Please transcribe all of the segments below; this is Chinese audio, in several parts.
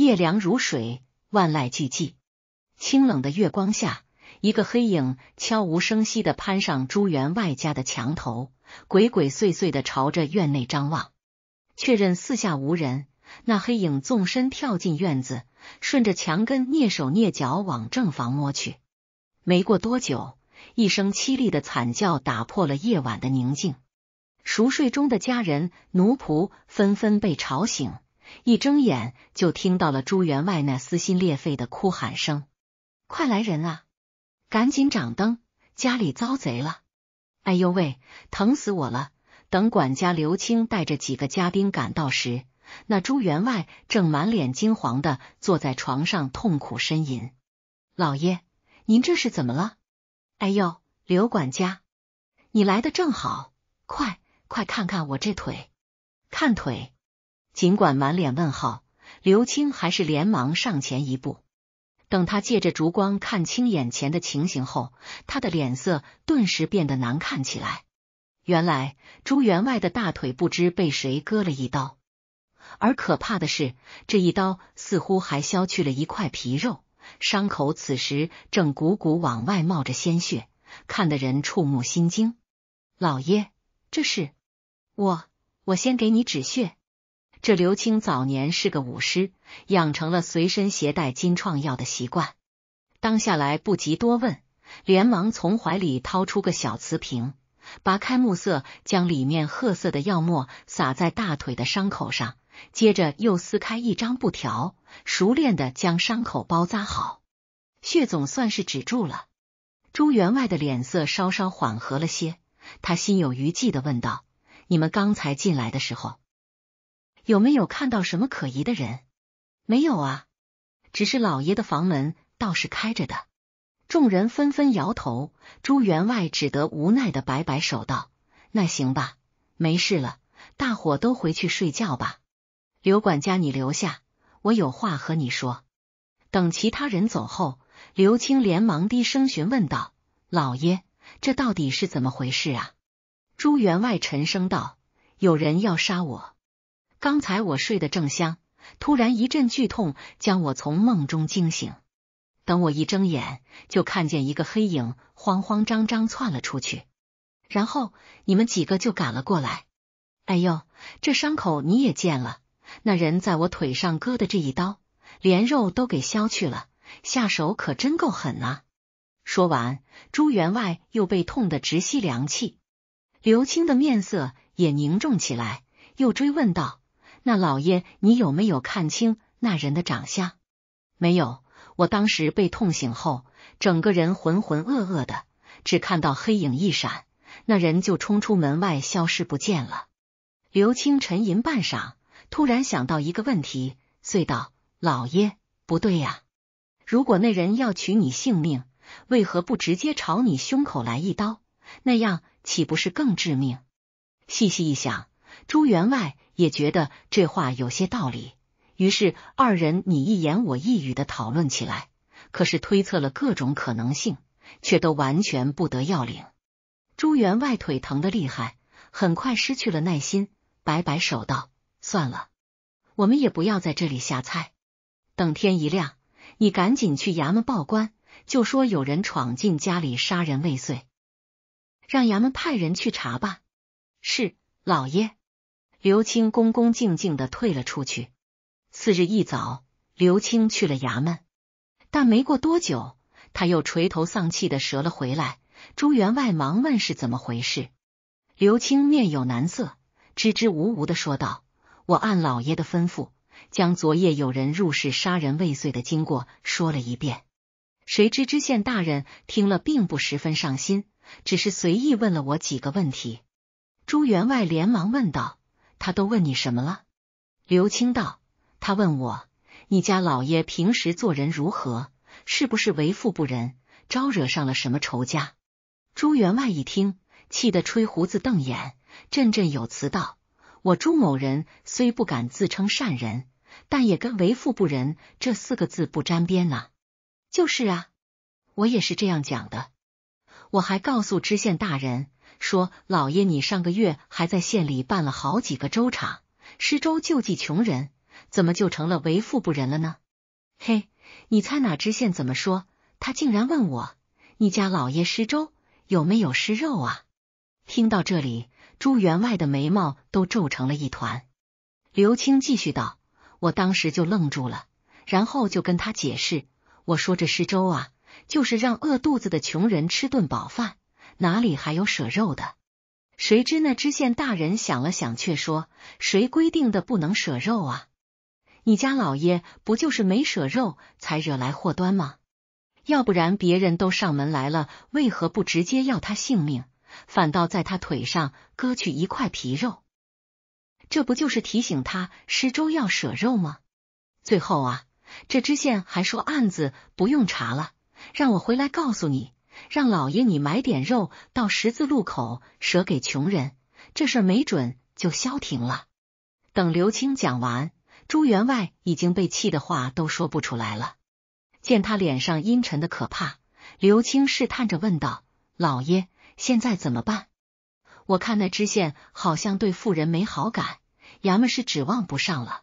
夜凉如水，万籁俱寂。清冷的月光下，一个黑影悄无声息的攀上朱员外家的墙头，鬼鬼祟祟的朝着院内张望。确认四下无人，那黑影纵身跳进院子，顺着墙根蹑手蹑脚往正房摸去。没过多久，一声凄厉的惨叫打破了夜晚的宁静，熟睡中的家人奴仆纷纷被吵醒。一睁眼就听到了朱员外那撕心裂肺的哭喊声：“快来人啊！赶紧掌灯，家里遭贼了！”哎呦喂，疼死我了！等管家刘青带着几个家丁赶到时，那朱员外正满脸惊惶的坐在床上痛苦呻吟：“老爷，您这是怎么了？”哎呦，刘管家，你来的正好，快快看看我这腿，看腿。尽管满脸问号，刘青还是连忙上前一步。等他借着烛光看清眼前的情形后，他的脸色顿时变得难看起来。原来朱员外的大腿不知被谁割了一刀，而可怕的是，这一刀似乎还削去了一块皮肉，伤口此时正鼓鼓往外冒着鲜血，看得人触目心惊。老爷，这是我，我先给你止血。这刘青早年是个武师，养成了随身携带金创药的习惯。当下来不及多问，连忙从怀里掏出个小瓷瓶，拔开木塞，将里面褐色的药沫洒在大腿的伤口上，接着又撕开一张布条，熟练的将伤口包扎好，血总算是止住了。朱员外的脸色稍稍缓和了些，他心有余悸的问道：“你们刚才进来的时候？”有没有看到什么可疑的人？没有啊，只是老爷的房门倒是开着的。众人纷纷摇头，朱员外只得无奈的摆摆手道：“那行吧，没事了，大伙都回去睡觉吧。”刘管家，你留下，我有话和你说。等其他人走后，刘青连忙低声询问道：“老爷，这到底是怎么回事啊？”朱员外沉声道：“有人要杀我。”刚才我睡得正香，突然一阵剧痛将我从梦中惊醒。等我一睁眼，就看见一个黑影慌慌张张窜了出去，然后你们几个就赶了过来。哎呦，这伤口你也见了？那人在我腿上割的这一刀，连肉都给削去了，下手可真够狠呐！说完，朱员外又被痛得直吸凉气。刘青的面色也凝重起来，又追问道。那老爷，你有没有看清那人的长相？没有，我当时被痛醒后，整个人浑浑噩噩的，只看到黑影一闪，那人就冲出门外，消失不见了。刘青沉吟半晌，突然想到一个问题，遂道：“老爷，不对呀，如果那人要取你性命，为何不直接朝你胸口来一刀？那样岂不是更致命？”细细一想。朱员外也觉得这话有些道理，于是二人你一言我一语的讨论起来。可是推测了各种可能性，却都完全不得要领。朱员外腿疼的厉害，很快失去了耐心，摆摆手道：“算了，我们也不要在这里瞎猜。等天一亮，你赶紧去衙门报官，就说有人闯进家里杀人未遂，让衙门派人去查吧。”是老爷。刘青恭恭敬敬的退了出去。次日一早，刘青去了衙门，但没过多久，他又垂头丧气的折了回来。朱员外忙问是怎么回事，刘青面有难色，支支吾吾的说道：“我按老爷的吩咐，将昨夜有人入室杀人未遂的经过说了一遍。谁知知县大人听了，并不十分上心，只是随意问了我几个问题。”朱员外连忙问道。他都问你什么了？刘青道：“他问我，你家老爷平时做人如何？是不是为富不仁，招惹上了什么仇家？”朱员外一听，气得吹胡子瞪眼，振振有词道：“我朱某人虽不敢自称善人，但也跟‘为富不仁’这四个字不沾边呐。就是啊，我也是这样讲的。我还告诉知县大人。”说老爷，你上个月还在县里办了好几个粥厂，施粥救济穷人，怎么就成了为富不仁了呢？嘿，你猜哪知县怎么说？他竟然问我，你家老爷施粥有没有施肉啊？听到这里，朱员外的眉毛都皱成了一团。刘青继续道，我当时就愣住了，然后就跟他解释，我说这施粥啊，就是让饿肚子的穷人吃顿饱饭。哪里还有舍肉的？谁知那知县大人想了想，却说：“谁规定的不能舍肉啊？你家老爷不就是没舍肉才惹来祸端吗？要不然别人都上门来了，为何不直接要他性命，反倒在他腿上割去一块皮肉？这不就是提醒他施粥要舍肉吗？”最后啊，这知县还说案子不用查了，让我回来告诉你。让老爷你买点肉到十字路口舍给穷人，这事没准就消停了。等刘青讲完，朱员外已经被气的话都说不出来了。见他脸上阴沉的可怕，刘青试探着问道：“老爷，现在怎么办？我看那知县好像对富人没好感，衙门是指望不上了。”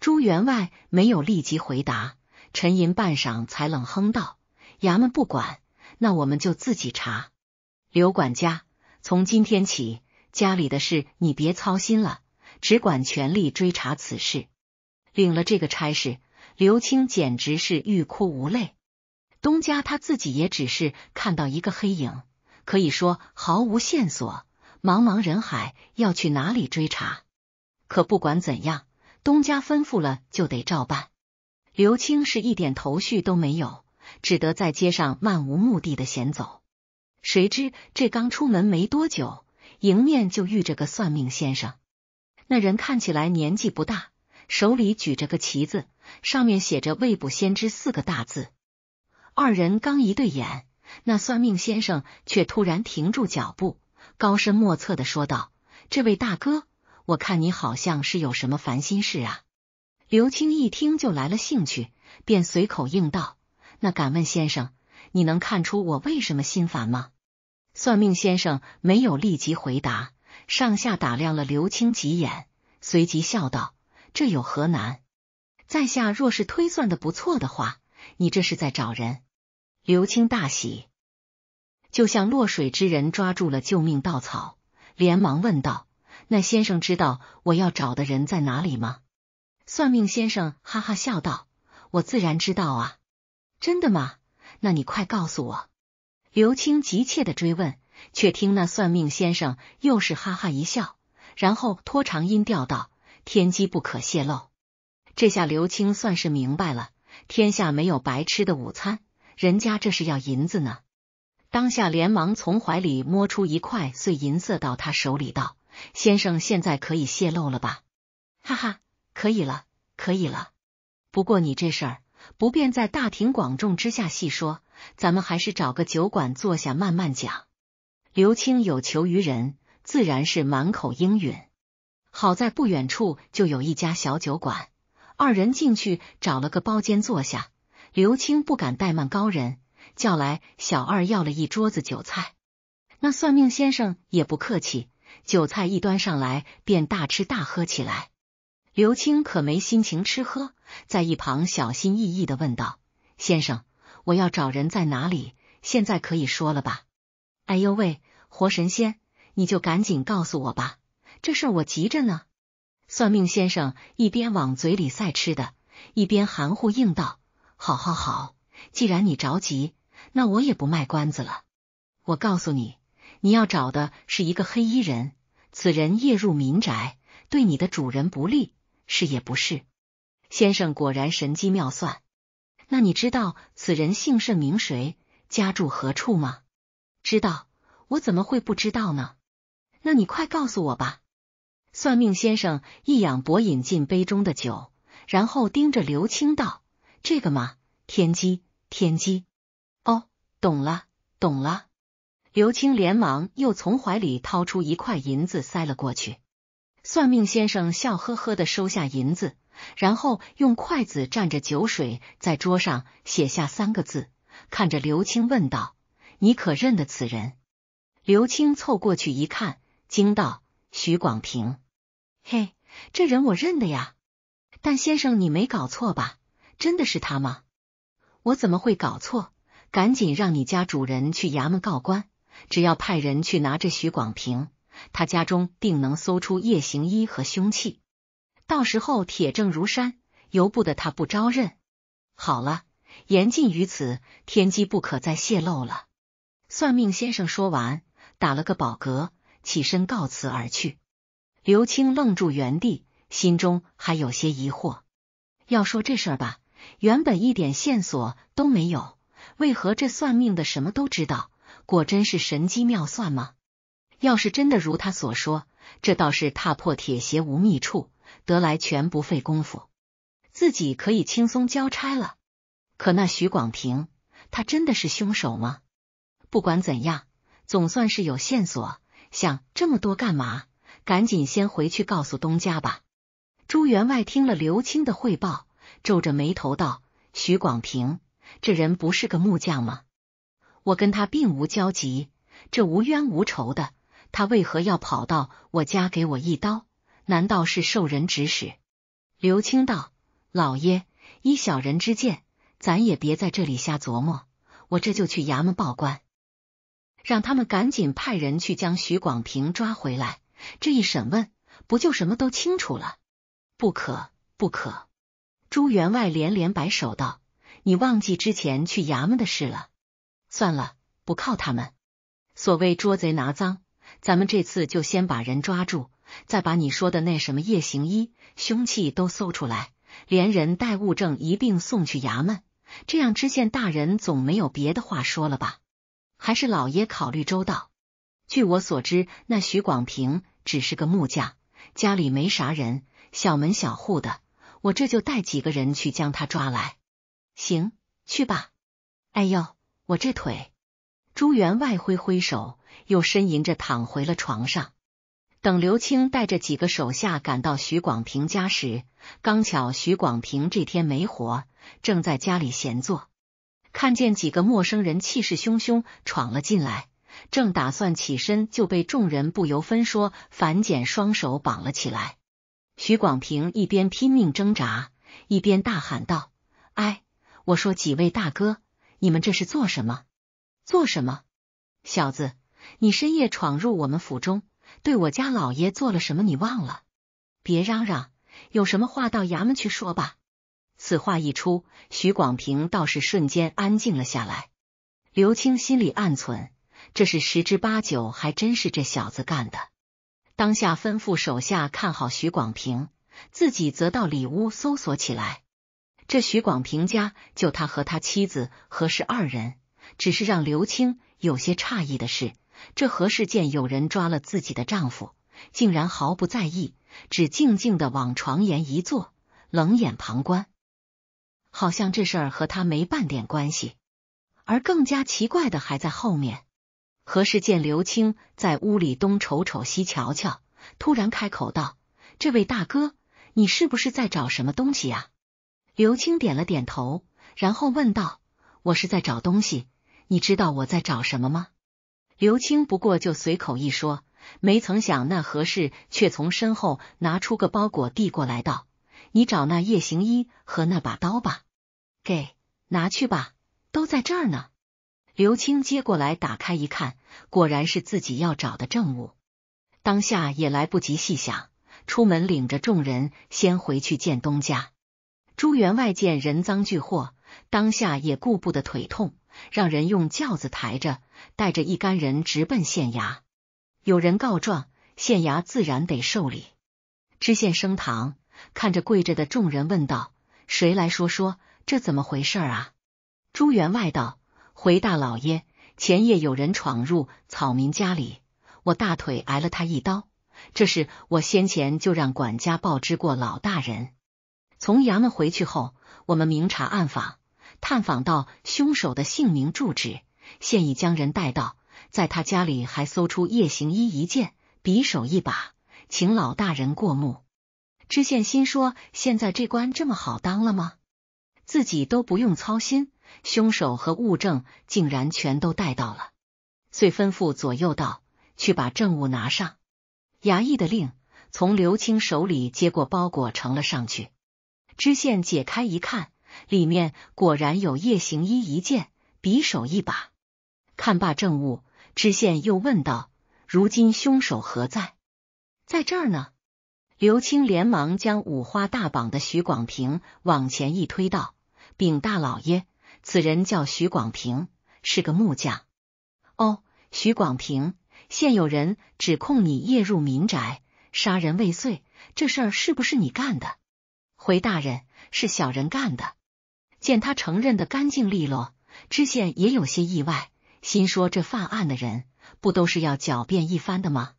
朱员外没有立即回答，沉吟半晌，才冷哼道：“衙门不管。”那我们就自己查。刘管家，从今天起，家里的事你别操心了，只管全力追查此事。领了这个差事，刘青简直是欲哭无泪。东家他自己也只是看到一个黑影，可以说毫无线索。茫茫人海，要去哪里追查？可不管怎样，东家吩咐了就得照办。刘青是一点头绪都没有。只得在街上漫无目的的闲走，谁知这刚出门没多久，迎面就遇着个算命先生。那人看起来年纪不大，手里举着个旗子，上面写着“未卜先知”四个大字。二人刚一对眼，那算命先生却突然停住脚步，高深莫测的说道：“这位大哥，我看你好像是有什么烦心事啊。”刘青一听就来了兴趣，便随口应道。那敢问先生，你能看出我为什么心烦吗？算命先生没有立即回答，上下打量了刘青几眼，随即笑道：“这有何难？在下若是推算的不错的话，你这是在找人。”刘青大喜，就像落水之人抓住了救命稻草，连忙问道：“那先生知道我要找的人在哪里吗？”算命先生哈哈笑道：“我自然知道啊。”真的吗？那你快告诉我！”刘青急切的追问，却听那算命先生又是哈哈一笑，然后拖长音调道：“天机不可泄露。”这下刘青算是明白了，天下没有白吃的午餐，人家这是要银子呢。当下连忙从怀里摸出一块碎银色到他手里道：“先生，现在可以泄露了吧？”“哈哈，可以了，可以了。不过你这事儿……”不便在大庭广众之下细说，咱们还是找个酒馆坐下慢慢讲。刘青有求于人，自然是满口应允。好在不远处就有一家小酒馆，二人进去找了个包间坐下。刘青不敢怠慢高人，叫来小二要了一桌子酒菜。那算命先生也不客气，酒菜一端上来便大吃大喝起来。刘青可没心情吃喝。在一旁小心翼翼的问道：“先生，我要找人在哪里？现在可以说了吧？”“哎呦喂，活神仙，你就赶紧告诉我吧，这事我急着呢。”算命先生一边往嘴里塞吃的，一边含糊应道：“好，好，好，既然你着急，那我也不卖关子了。我告诉你，你要找的是一个黑衣人，此人夜入民宅，对你的主人不利，是也不是？”先生果然神机妙算，那你知道此人姓甚名谁，家住何处吗？知道，我怎么会不知道呢？那你快告诉我吧！算命先生一仰脖饮尽杯中的酒，然后盯着刘青道：“这个嘛，天机，天机。”哦，懂了，懂了。刘青连忙又从怀里掏出一块银子塞了过去，算命先生笑呵呵的收下银子。然后用筷子蘸着酒水在桌上写下三个字，看着刘青问道：“你可认得此人？”刘青凑过去一看，惊道：“徐广平，嘿，这人我认得呀！但先生你没搞错吧？真的是他吗？我怎么会搞错？赶紧让你家主人去衙门告官，只要派人去拿着徐广平，他家中定能搜出夜行衣和凶器。”到时候铁证如山，由不得他不招认。好了，言尽于此，天机不可再泄露了。算命先生说完，打了个饱嗝，起身告辞而去。刘青愣住原地，心中还有些疑惑。要说这事吧，原本一点线索都没有，为何这算命的什么都知道？果真是神机妙算吗？要是真的如他所说，这倒是踏破铁鞋无觅处。得来全不费功夫，自己可以轻松交差了。可那徐广平，他真的是凶手吗？不管怎样，总算是有线索，想这么多干嘛？赶紧先回去告诉东家吧。朱员外听了刘青的汇报，皱着眉头道：“徐广平这人不是个木匠吗？我跟他并无交集，这无冤无仇的，他为何要跑到我家给我一刀？”难道是受人指使？刘青道：“老爷，依小人之见，咱也别在这里瞎琢磨，我这就去衙门报官，让他们赶紧派人去将徐广平抓回来。这一审问，不就什么都清楚了？”不可不可！朱员外连连摆手道：“你忘记之前去衙门的事了？算了，不靠他们。所谓捉贼拿赃，咱们这次就先把人抓住。”再把你说的那什么夜行衣凶器都搜出来，连人带物证一并送去衙门，这样知县大人总没有别的话说了吧？还是老爷考虑周到。据我所知，那徐广平只是个木匠，家里没啥人，小门小户的。我这就带几个人去将他抓来。行，去吧。哎呦，我这腿！朱员外挥挥手，又呻吟着躺回了床上。等刘青带着几个手下赶到徐广平家时，刚巧徐广平这天没活，正在家里闲坐，看见几个陌生人气势汹汹闯了进来，正打算起身，就被众人不由分说反剪双手绑了起来。徐广平一边拼命挣扎，一边大喊道：“哎，我说几位大哥，你们这是做什么？做什么？小子，你深夜闯入我们府中！”对我家老爷做了什么？你忘了？别嚷嚷，有什么话到衙门去说吧。此话一出，徐广平倒是瞬间安静了下来。刘青心里暗存，这是十之八九，还真是这小子干的。当下吩咐手下看好徐广平，自己则到里屋搜索起来。这徐广平家就他和他妻子何氏二人。只是让刘青有些诧异的是。这何氏见有人抓了自己的丈夫，竟然毫不在意，只静静的往床沿一坐，冷眼旁观，好像这事儿和他没半点关系。而更加奇怪的还在后面。何氏见刘青在屋里东瞅瞅西瞧瞧，突然开口道：“这位大哥，你是不是在找什么东西啊？”刘青点了点头，然后问道：“我是在找东西，你知道我在找什么吗？”刘青不过就随口一说，没曾想那何氏却从身后拿出个包裹递过来，道：“你找那夜行衣和那把刀吧，给拿去吧，都在这儿呢。”刘青接过来打开一看，果然是自己要找的证物，当下也来不及细想，出门领着众人先回去见东家。朱员外见人赃俱获，当下也顾不得腿痛。让人用轿子抬着，带着一干人直奔县衙。有人告状，县衙自然得受理。知县升堂，看着跪着的众人，问道：“谁来说说这怎么回事啊？”朱员外道：“回大老爷，前夜有人闯入草民家里，我大腿挨了他一刀。这事我先前就让管家报知过老大人。从衙门回去后，我们明察暗访。”探访到凶手的姓名、住址，现已将人带到，在他家里还搜出夜行衣一件、匕首一把，请老大人过目。知县心说：现在这官这么好当了吗？自己都不用操心，凶手和物证竟然全都带到了。遂吩咐左右道：“去把证物拿上。”衙役的令从刘青手里接过包裹，呈了上去。知县解开一看。里面果然有夜行衣一件，匕首一把。看罢证物，知县又问道：“如今凶手何在？”“在这儿呢。”刘青连忙将五花大绑的徐广平往前一推，道：“禀大老爷，此人叫徐广平，是个木匠。哦，徐广平，现有人指控你夜入民宅，杀人未遂，这事儿是不是你干的？”“回大人，是小人干的。”见他承认的干净利落，知县也有些意外，心说这犯案的人不都是要狡辩一番的吗？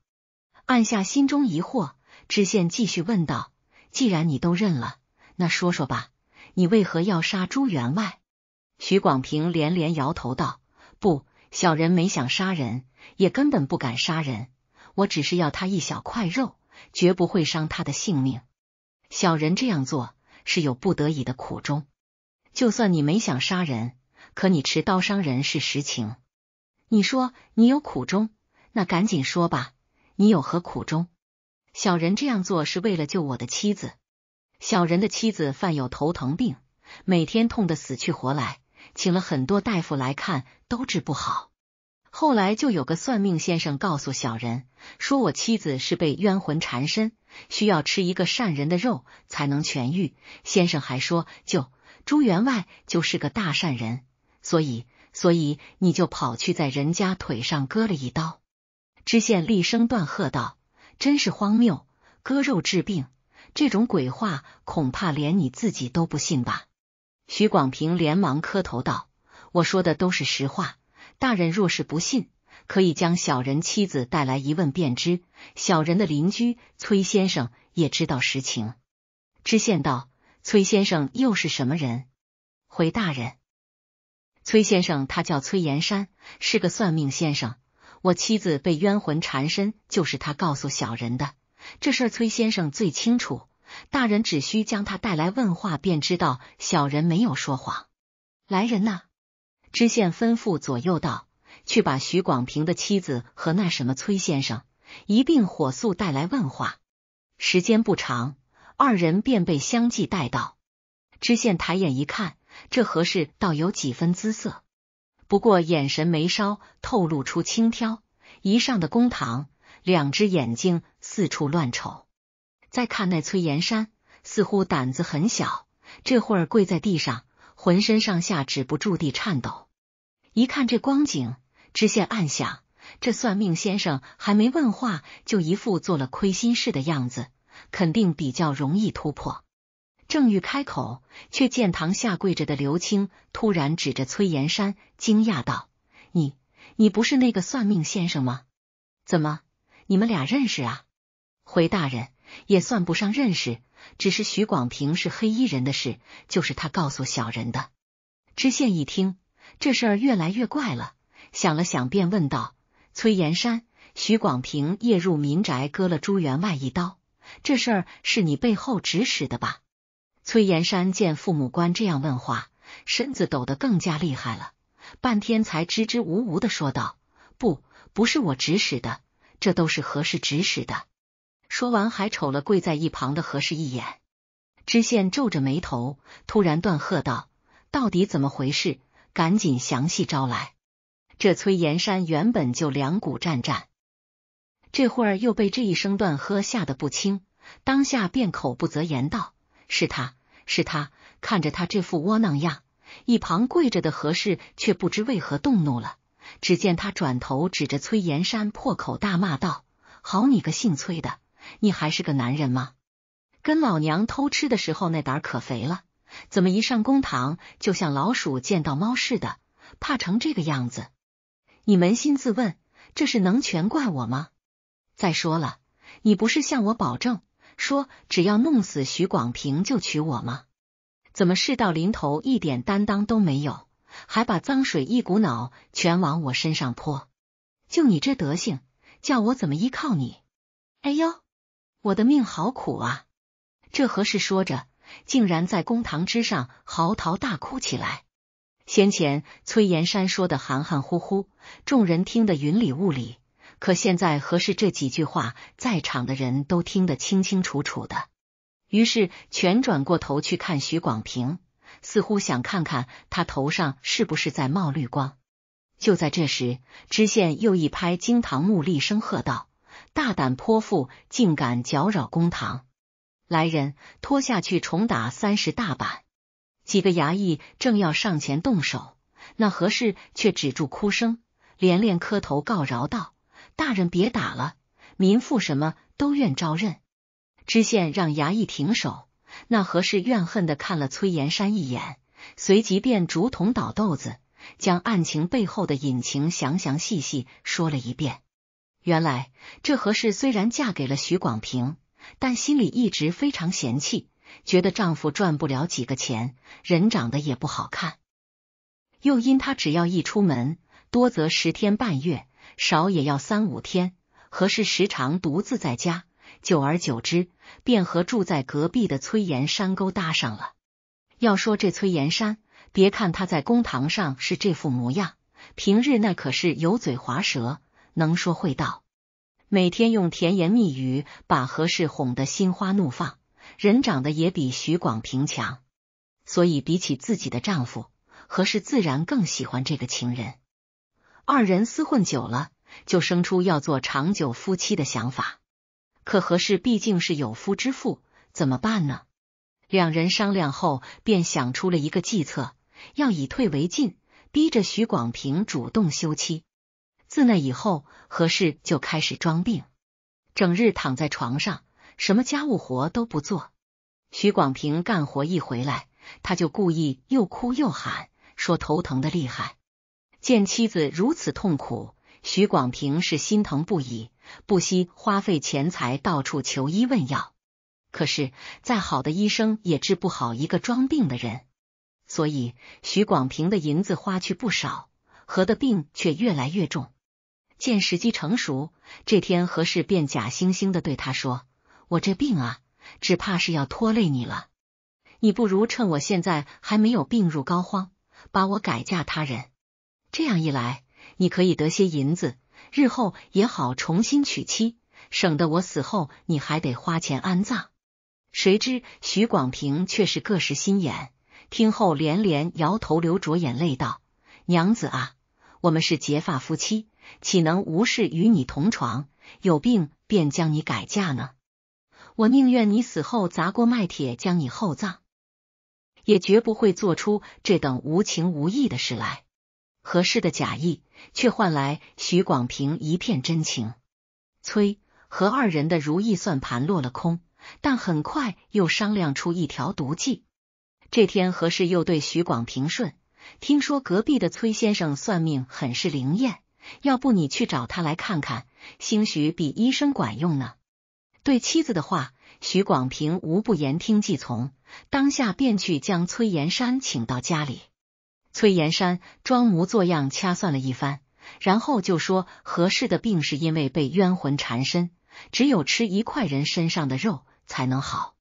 按下心中疑惑，知县继续问道：“既然你都认了，那说说吧，你为何要杀朱员外？”徐广平连连摇头道：“不小人没想杀人，也根本不敢杀人。我只是要他一小块肉，绝不会伤他的性命。小人这样做是有不得已的苦衷。”就算你没想杀人，可你持刀伤人是实情。你说你有苦衷，那赶紧说吧。你有何苦衷？小人这样做是为了救我的妻子。小人的妻子犯有头疼病，每天痛得死去活来，请了很多大夫来看都治不好。后来就有个算命先生告诉小人，说我妻子是被冤魂缠身，需要吃一个善人的肉才能痊愈。先生还说就。朱员外就是个大善人，所以，所以你就跑去在人家腿上割了一刀。知县厉声断喝道：“真是荒谬，割肉治病这种鬼话，恐怕连你自己都不信吧？”徐广平连忙磕头道：“我说的都是实话，大人若是不信，可以将小人妻子带来一问便知。小人的邻居崔先生也知道实情。”知县道。崔先生又是什么人？回大人，崔先生他叫崔延山，是个算命先生。我妻子被冤魂缠身，就是他告诉小人的。这事崔先生最清楚，大人只需将他带来问话，便知道小人没有说谎。来人呐！知县吩咐左右道：“去把徐广平的妻子和那什么崔先生一并火速带来问话。”时间不长。二人便被相继带到，知县抬眼一看，这何氏倒有几分姿色，不过眼神眉梢透露出轻佻。一上的公堂，两只眼睛四处乱瞅。再看那崔延山，似乎胆子很小，这会儿跪在地上，浑身上下止不住地颤抖。一看这光景，知县暗想：这算命先生还没问话，就一副做了亏心事的样子。肯定比较容易突破。正欲开口，却见堂下跪着的刘青突然指着崔岩山，惊讶道：“你，你不是那个算命先生吗？怎么，你们俩认识啊？”回大人，也算不上认识，只是徐广平是黑衣人的事，就是他告诉小人的。知县一听，这事儿越来越怪了，想了想，便问道：“崔岩山，徐广平夜入民宅，割了朱员外一刀。”这事儿是你背后指使的吧？崔延山见父母官这样问话，身子抖得更加厉害了，半天才支支吾吾的说道：“不，不是我指使的，这都是何氏指使的。”说完还瞅了跪在一旁的何氏一眼。知县皱着眉头，突然断喝道：“到底怎么回事？赶紧详细招来！”这崔延山原本就两股战战。这会儿又被这一声断喝吓得不轻，当下便口不择言道：“是他，是他！”看着他这副窝囊样，一旁跪着的何氏却不知为何动怒了。只见他转头指着崔延山，破口大骂道：“好你个姓崔的，你还是个男人吗？跟老娘偷吃的时候那胆可肥了，怎么一上公堂就像老鼠见到猫似的，怕成这个样子？你扪心自问，这事能全怪我吗？”再说了，你不是向我保证说只要弄死徐广平就娶我吗？怎么事到临头一点担当都没有，还把脏水一股脑全往我身上泼？就你这德行，叫我怎么依靠你？哎呦，我的命好苦啊！这何氏说着，竟然在公堂之上嚎啕大哭起来。先前崔岩山说的含含糊糊，众人听得云里雾里。可现在何氏这几句话，在场的人都听得清清楚楚的，于是全转过头去看徐广平，似乎想看看他头上是不是在冒绿光。就在这时，知县又一拍惊堂木，厉声喝道：“大胆泼妇，竟敢搅扰公堂！来人，拖下去，重打三十大板！”几个衙役正要上前动手，那何氏却止住哭声，连连磕头告饶道。大人别打了，民妇什么都愿招认。知县让衙役停手，那何氏怨恨的看了崔延山一眼，随即便竹筒倒豆子，将案情背后的隐情详详细细说了一遍。原来这何氏虽然嫁给了徐广平，但心里一直非常嫌弃，觉得丈夫赚不了几个钱，人长得也不好看，又因她只要一出门，多则十天半月。少也要三五天，何氏时常独自在家，久而久之，便和住在隔壁的崔岩山勾搭上了。要说这崔岩山，别看他在公堂上是这副模样，平日那可是油嘴滑舌，能说会道，每天用甜言蜜语把何氏哄得心花怒放，人长得也比徐广平强，所以比起自己的丈夫，何氏自然更喜欢这个情人。二人厮混久了，就生出要做长久夫妻的想法。可何氏毕竟是有夫之妇，怎么办呢？两人商量后，便想出了一个计策，要以退为进，逼着徐广平主动休妻。自那以后，何氏就开始装病，整日躺在床上，什么家务活都不做。徐广平干活一回来，他就故意又哭又喊，说头疼的厉害。见妻子如此痛苦，徐广平是心疼不已，不惜花费钱财到处求医问药。可是再好的医生也治不好一个装病的人，所以徐广平的银子花去不少，何的病却越来越重。见时机成熟，这天何氏便假惺惺的对他说：“我这病啊，只怕是要拖累你了，你不如趁我现在还没有病入膏肓，把我改嫁他人。”这样一来，你可以得些银子，日后也好重新娶妻，省得我死后你还得花钱安葬。谁知徐广平却是各识心眼，听后连连摇头，流着眼泪道：“娘子啊，我们是结发夫妻，岂能无事与你同床，有病便将你改嫁呢？我宁愿你死后砸锅卖铁将你厚葬，也绝不会做出这等无情无义的事来。”合适的假意，却换来徐广平一片真情。崔和二人的如意算盘落了空，但很快又商量出一条毒计。这天，何氏又对徐广平说：“听说隔壁的崔先生算命很是灵验，要不你去找他来看看，兴许比医生管用呢。”对妻子的话，徐广平无不言听计从，当下便去将崔延山请到家里。崔延山装模作样掐算了一番，然后就说何氏的病是因为被冤魂缠身，只有吃一块人身上的肉才能好。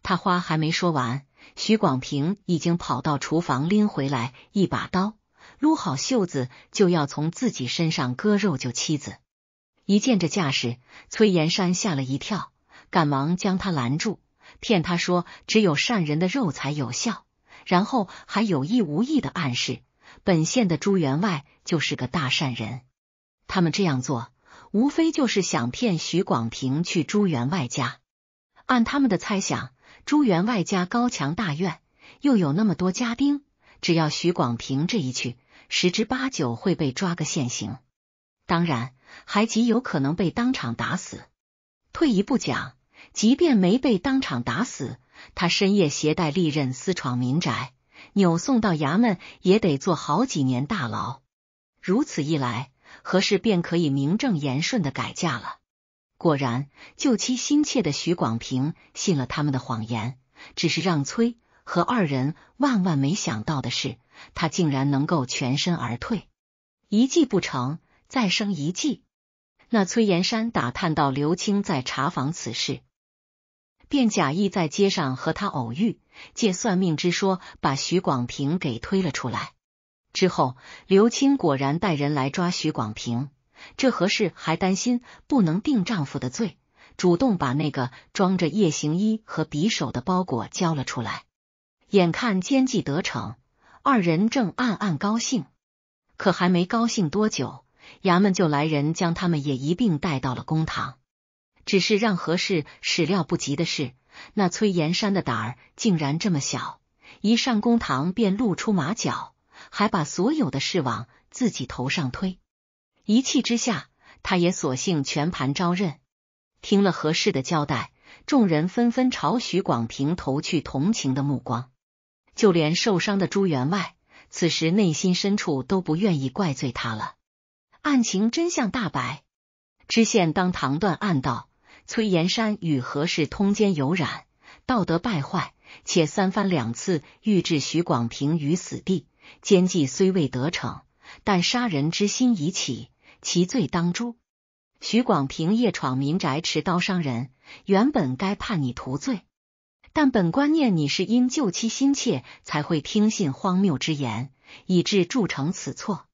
他话还没说完，徐广平已经跑到厨房拎回来一把刀，撸好袖子就要从自己身上割肉救妻子。一见这架势，崔延山吓了一跳，赶忙将他拦住，骗他说只有善人的肉才有效。然后还有意无意的暗示，本县的朱员外就是个大善人。他们这样做，无非就是想骗徐广平去朱员外家。按他们的猜想，朱员外家高墙大院，又有那么多家丁，只要徐广平这一去，十之八九会被抓个现行。当然，还极有可能被当场打死。退一步讲，即便没被当场打死。他深夜携带利刃私闯民宅，扭送到衙门也得坐好几年大牢。如此一来，何氏便可以名正言顺的改嫁了。果然，救妻心切的徐广平信了他们的谎言，只是让崔和二人万万没想到的是，他竟然能够全身而退。一计不成，再生一计。那崔延山打探到刘青在查访此事。便假意在街上和他偶遇，借算命之说把徐广平给推了出来。之后，刘青果然带人来抓徐广平，这何氏还担心不能定丈夫的罪，主动把那个装着夜行衣和匕首的包裹交了出来。眼看奸计得逞，二人正暗暗高兴，可还没高兴多久，衙门就来人将他们也一并带到了公堂。只是让何氏始料不及的是，那崔延山的胆儿竟然这么小，一上公堂便露出马脚，还把所有的事往自己头上推。一气之下，他也索性全盘招认。听了何氏的交代，众人纷纷朝徐广平投去同情的目光，就连受伤的朱员外，此时内心深处都不愿意怪罪他了。案情真相大白，知县当堂断案道。崔延山与何氏通奸有染，道德败坏，且三番两次欲置徐广平于死地，奸计虽未得逞，但杀人之心已起，其罪当诛。徐广平夜闯民宅，持刀伤人，原本该判你徒罪，但本官念你是因救妻心切，才会听信荒谬之言，以致铸成此错，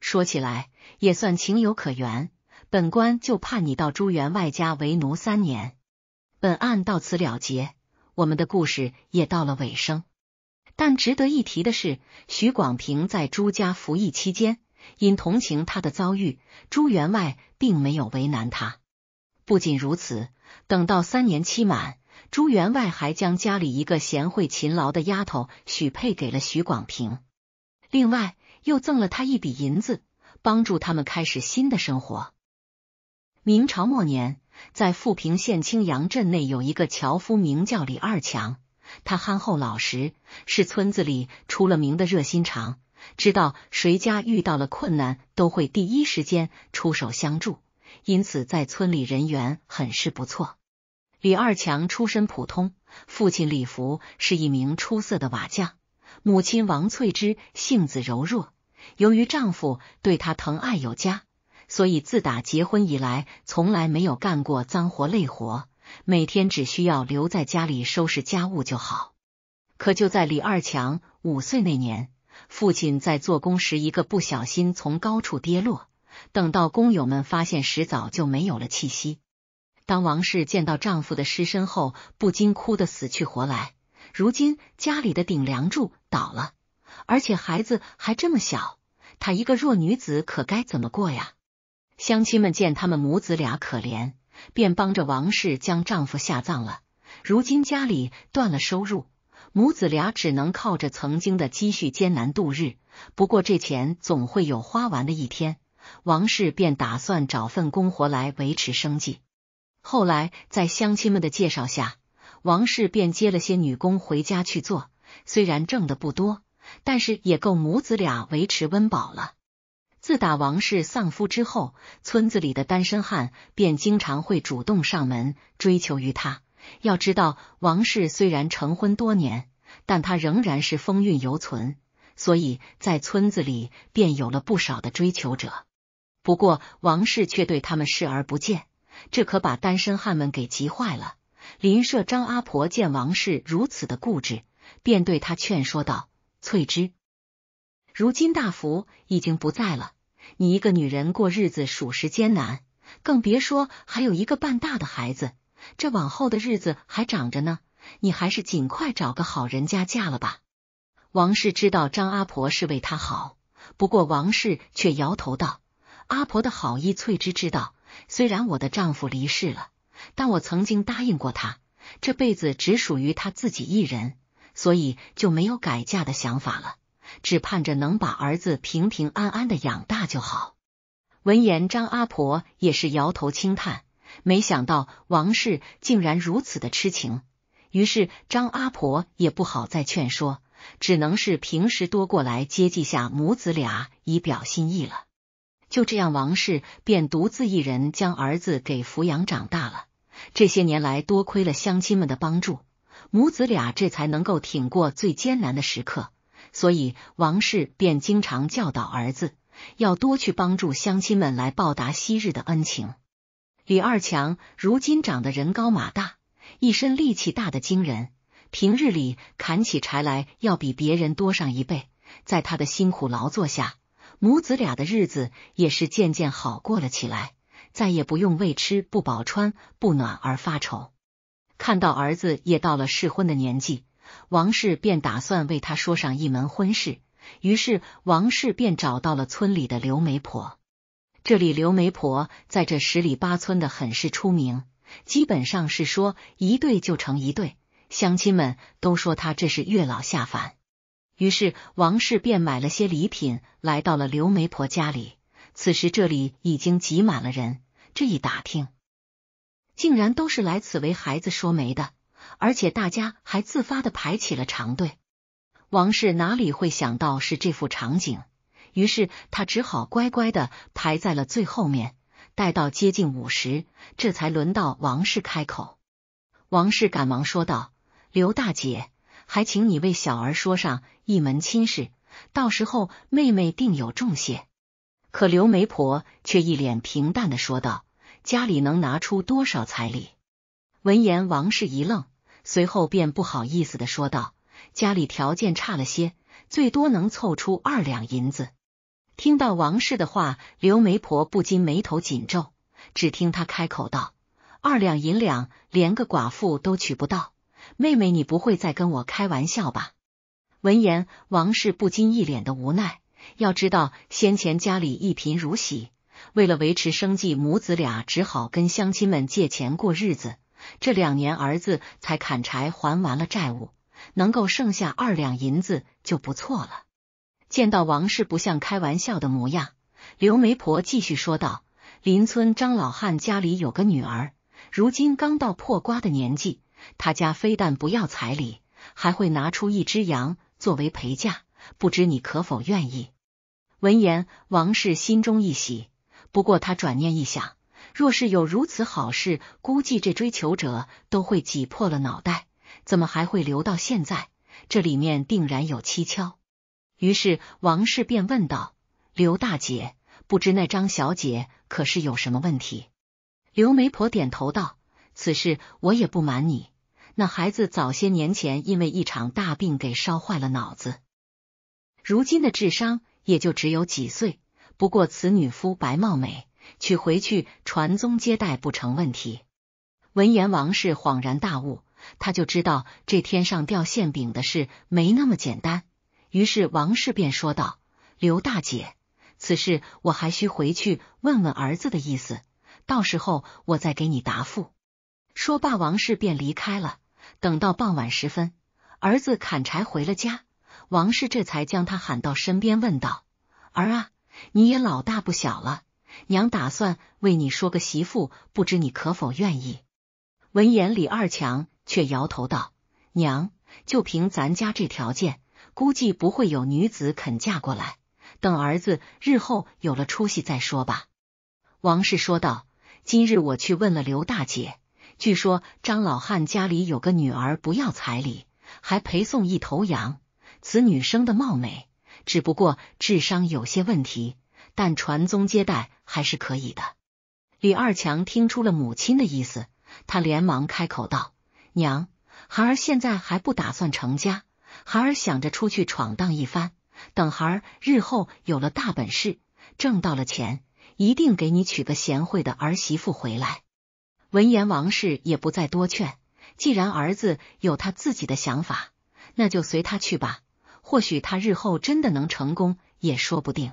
说起来也算情有可原。本官就判你到朱员外家为奴三年。本案到此了结，我们的故事也到了尾声。但值得一提的是，徐广平在朱家服役期间，因同情他的遭遇，朱员外并没有为难他。不仅如此，等到三年期满，朱员外还将家里一个贤惠勤劳的丫头许配给了徐广平，另外又赠了他一笔银子，帮助他们开始新的生活。明朝末年，在富平县青阳镇内有一个樵夫，名叫李二强。他憨厚老实，是村子里出了名的热心肠，知道谁家遇到了困难，都会第一时间出手相助，因此在村里人缘很是不错。李二强出身普通，父亲李福是一名出色的瓦匠，母亲王翠芝性子柔弱，由于丈夫对她疼爱有加。所以自打结婚以来，从来没有干过脏活累活，每天只需要留在家里收拾家务就好。可就在李二强五岁那年，父亲在做工时一个不小心从高处跌落，等到工友们发现时，早就没有了气息。当王氏见到丈夫的尸身后，不禁哭得死去活来。如今家里的顶梁柱倒了，而且孩子还这么小，她一个弱女子可该怎么过呀？乡亲们见他们母子俩可怜，便帮着王氏将丈夫下葬了。如今家里断了收入，母子俩只能靠着曾经的积蓄艰难度日。不过这钱总会有花完的一天，王氏便打算找份工活来维持生计。后来在乡亲们的介绍下，王氏便接了些女工回家去做，虽然挣的不多，但是也够母子俩维持温饱了。自打王氏丧夫之后，村子里的单身汉便经常会主动上门追求于他。要知道，王氏虽然成婚多年，但她仍然是风韵犹存，所以在村子里便有了不少的追求者。不过，王氏却对他们视而不见，这可把单身汉们给急坏了。邻舍张阿婆见王氏如此的固执，便对她劝说道：“翠芝。”如今大福已经不在了，你一个女人过日子属实艰难，更别说还有一个半大的孩子，这往后的日子还长着呢。你还是尽快找个好人家嫁了吧。王氏知道张阿婆是为她好，不过王氏却摇头道：“阿婆的好意，翠芝知道。虽然我的丈夫离世了，但我曾经答应过他，这辈子只属于他自己一人，所以就没有改嫁的想法了。”只盼着能把儿子平平安安的养大就好。闻言，张阿婆也是摇头轻叹，没想到王氏竟然如此的痴情。于是，张阿婆也不好再劝说，只能是平时多过来接济下母子俩，以表心意了。就这样，王氏便独自一人将儿子给抚养长大了。这些年来，多亏了乡亲们的帮助，母子俩这才能够挺过最艰难的时刻。所以，王氏便经常教导儿子，要多去帮助乡亲们来报答昔日的恩情。李二强如今长得人高马大，一身力气大的惊人，平日里砍起柴来要比别人多上一倍。在他的辛苦劳作下，母子俩的日子也是渐渐好过了起来，再也不用为吃不饱穿不暖而发愁。看到儿子也到了适婚的年纪。王氏便打算为他说上一门婚事，于是王氏便找到了村里的刘媒婆。这里刘媒婆在这十里八村的很是出名，基本上是说一对就成一对，乡亲们都说他这是月老下凡。于是王氏便买了些礼品来到了刘媒婆家里。此时这里已经挤满了人，这一打听，竟然都是来此为孩子说媒的。而且大家还自发的排起了长队，王氏哪里会想到是这副场景，于是他只好乖乖的排在了最后面。待到接近午时，这才轮到王氏开口。王氏赶忙说道：“刘大姐，还请你为小儿说上一门亲事，到时候妹妹定有重谢。”可刘媒婆却一脸平淡的说道：“家里能拿出多少彩礼？”闻言，王氏一愣。随后便不好意思的说道：“家里条件差了些，最多能凑出二两银子。”听到王氏的话，刘媒婆不禁眉头紧皱，只听她开口道：“二两银两，连个寡妇都娶不到，妹妹你不会再跟我开玩笑吧？”闻言，王氏不禁一脸的无奈。要知道先前家里一贫如洗，为了维持生计，母子俩只好跟乡亲们借钱过日子。这两年儿子才砍柴还完了债务，能够剩下二两银子就不错了。见到王氏不像开玩笑的模样，刘媒婆继续说道：“邻村张老汉家里有个女儿，如今刚到破瓜的年纪，他家非但不要彩礼，还会拿出一只羊作为陪嫁，不知你可否愿意？”闻言，王氏心中一喜，不过他转念一想。若是有如此好事，估计这追求者都会挤破了脑袋，怎么还会留到现在？这里面定然有蹊跷。于是王氏便问道：“刘大姐，不知那张小姐可是有什么问题？”刘媒婆点头道：“此事我也不瞒你，那孩子早些年前因为一场大病给烧坏了脑子，如今的智商也就只有几岁。不过此女夫白貌美。”娶回去传宗接代不成问题。闻言，王氏恍然大悟，他就知道这天上掉馅饼的事没那么简单。于是，王氏便说道：“刘大姐，此事我还需回去问问儿子的意思，到时候我再给你答复。”说罢，王氏便离开了。等到傍晚时分，儿子砍柴回了家，王氏这才将他喊到身边，问道：“儿啊，你也老大不小了。”娘打算为你说个媳妇，不知你可否愿意？闻言，李二强却摇头道：“娘，就凭咱家这条件，估计不会有女子肯嫁过来。等儿子日后有了出息再说吧。”王氏说道：“今日我去问了刘大姐，据说张老汉家里有个女儿，不要彩礼，还陪送一头羊。此女生的貌美，只不过智商有些问题。”但传宗接代还是可以的。李二强听出了母亲的意思，他连忙开口道：“娘，孩儿现在还不打算成家，孩儿想着出去闯荡一番。等孩儿日后有了大本事，挣到了钱，一定给你娶个贤惠的儿媳妇回来。”闻言，王氏也不再多劝。既然儿子有他自己的想法，那就随他去吧。或许他日后真的能成功，也说不定。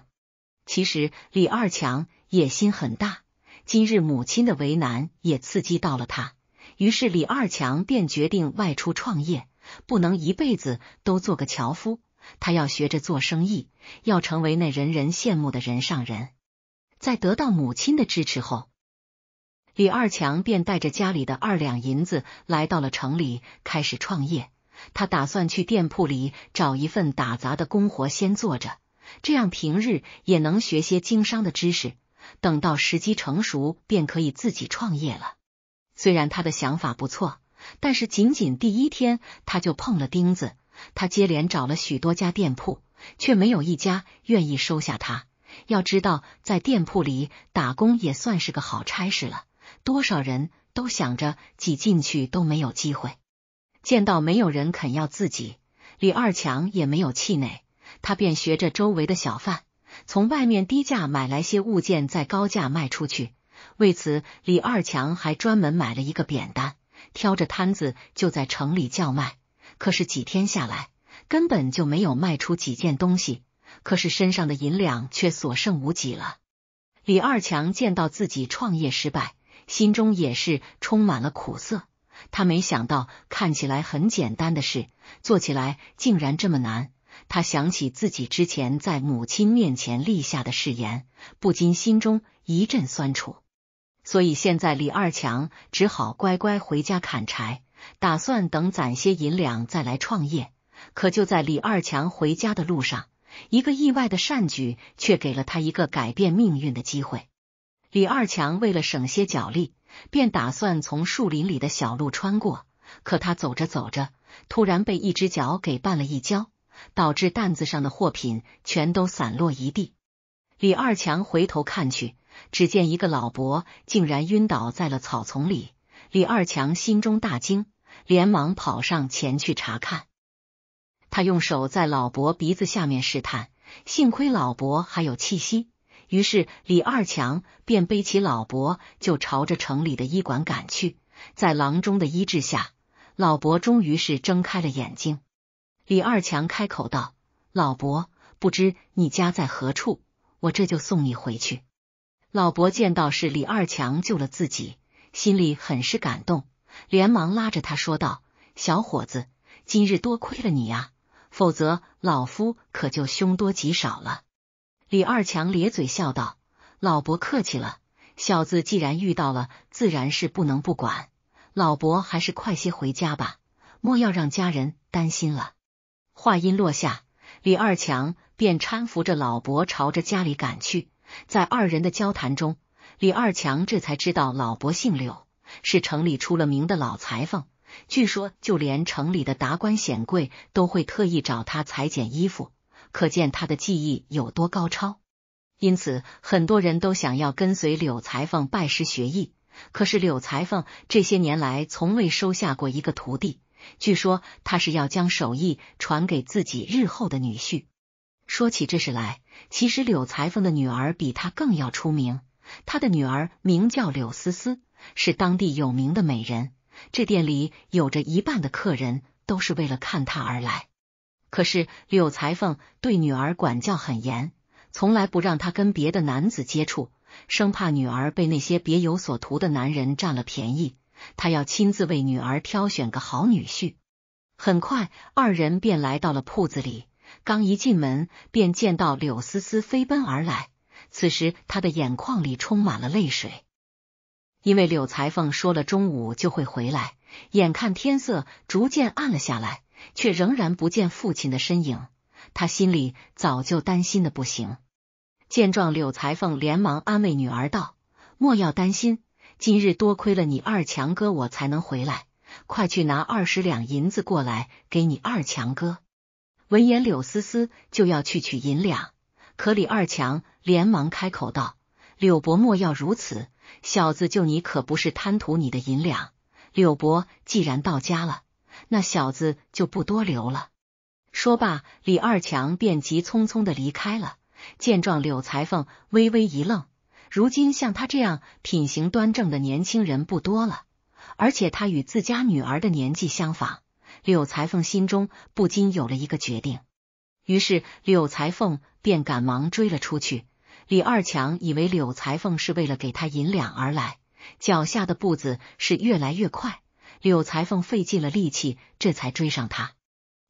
其实李二强野心很大，今日母亲的为难也刺激到了他，于是李二强便决定外出创业，不能一辈子都做个樵夫，他要学着做生意，要成为那人人羡慕的人上人。在得到母亲的支持后，李二强便带着家里的二两银子来到了城里，开始创业。他打算去店铺里找一份打杂的工活先做着。这样平日也能学些经商的知识，等到时机成熟，便可以自己创业了。虽然他的想法不错，但是仅仅第一天他就碰了钉子。他接连找了许多家店铺，却没有一家愿意收下他。要知道，在店铺里打工也算是个好差事了，多少人都想着挤进去都没有机会。见到没有人肯要自己，李二强也没有气馁。他便学着周围的小贩，从外面低价买来些物件，再高价卖出去。为此，李二强还专门买了一个扁担，挑着摊子就在城里叫卖。可是几天下来，根本就没有卖出几件东西，可是身上的银两却所剩无几了。李二强见到自己创业失败，心中也是充满了苦涩。他没想到，看起来很简单的事，做起来竟然这么难。他想起自己之前在母亲面前立下的誓言，不禁心中一阵酸楚。所以现在李二强只好乖乖回家砍柴，打算等攒些银两再来创业。可就在李二强回家的路上，一个意外的善举却给了他一个改变命运的机会。李二强为了省些脚力，便打算从树林里的小路穿过。可他走着走着，突然被一只脚给绊了一跤。导致担子上的货品全都散落一地。李二强回头看去，只见一个老伯竟然晕倒在了草丛里。李二强心中大惊，连忙跑上前去查看。他用手在老伯鼻子下面试探，幸亏老伯还有气息。于是李二强便背起老伯，就朝着城里的医馆赶去。在郎中的医治下，老伯终于是睁开了眼睛。李二强开口道：“老伯，不知你家在何处？我这就送你回去。”老伯见到是李二强救了自己，心里很是感动，连忙拉着他说道：“小伙子，今日多亏了你呀，否则老夫可就凶多吉少了。”李二强咧嘴笑道：“老伯客气了，小子既然遇到了，自然是不能不管。老伯还是快些回家吧，莫要让家人担心了。”话音落下，李二强便搀扶着老伯朝着家里赶去。在二人的交谈中，李二强这才知道老伯姓柳，是城里出了名的老裁缝。据说就连城里的达官显贵都会特意找他裁剪衣服，可见他的技艺有多高超。因此，很多人都想要跟随柳裁缝拜师学艺，可是柳裁缝这些年来从未收下过一个徒弟。据说他是要将手艺传给自己日后的女婿。说起这事来，其实柳裁缝的女儿比他更要出名。他的女儿名叫柳思思，是当地有名的美人。这店里有着一半的客人都是为了看她而来。可是柳裁缝对女儿管教很严，从来不让她跟别的男子接触，生怕女儿被那些别有所图的男人占了便宜。他要亲自为女儿挑选个好女婿。很快，二人便来到了铺子里。刚一进门，便见到柳思思飞奔而来。此时，她的眼眶里充满了泪水，因为柳裁缝说了中午就会回来。眼看天色逐渐暗了下来，却仍然不见父亲的身影，他心里早就担心的不行。见状，柳裁缝连忙安慰女儿道：“莫要担心。”今日多亏了你二强哥，我才能回来。快去拿二十两银子过来，给你二强哥。闻言，柳思思就要去取银两，可李二强连忙开口道：“柳伯莫要如此，小子救你可不是贪图你的银两。柳伯既然到家了，那小子就不多留了。”说罢，李二强便急匆匆的离开了。见状，柳裁缝微微一愣。如今像他这样品行端正的年轻人不多了，而且他与自家女儿的年纪相仿，柳裁缝心中不禁有了一个决定。于是柳裁缝便赶忙追了出去。李二强以为柳裁缝是为了给他银两而来，脚下的步子是越来越快。柳裁缝费尽了力气，这才追上他。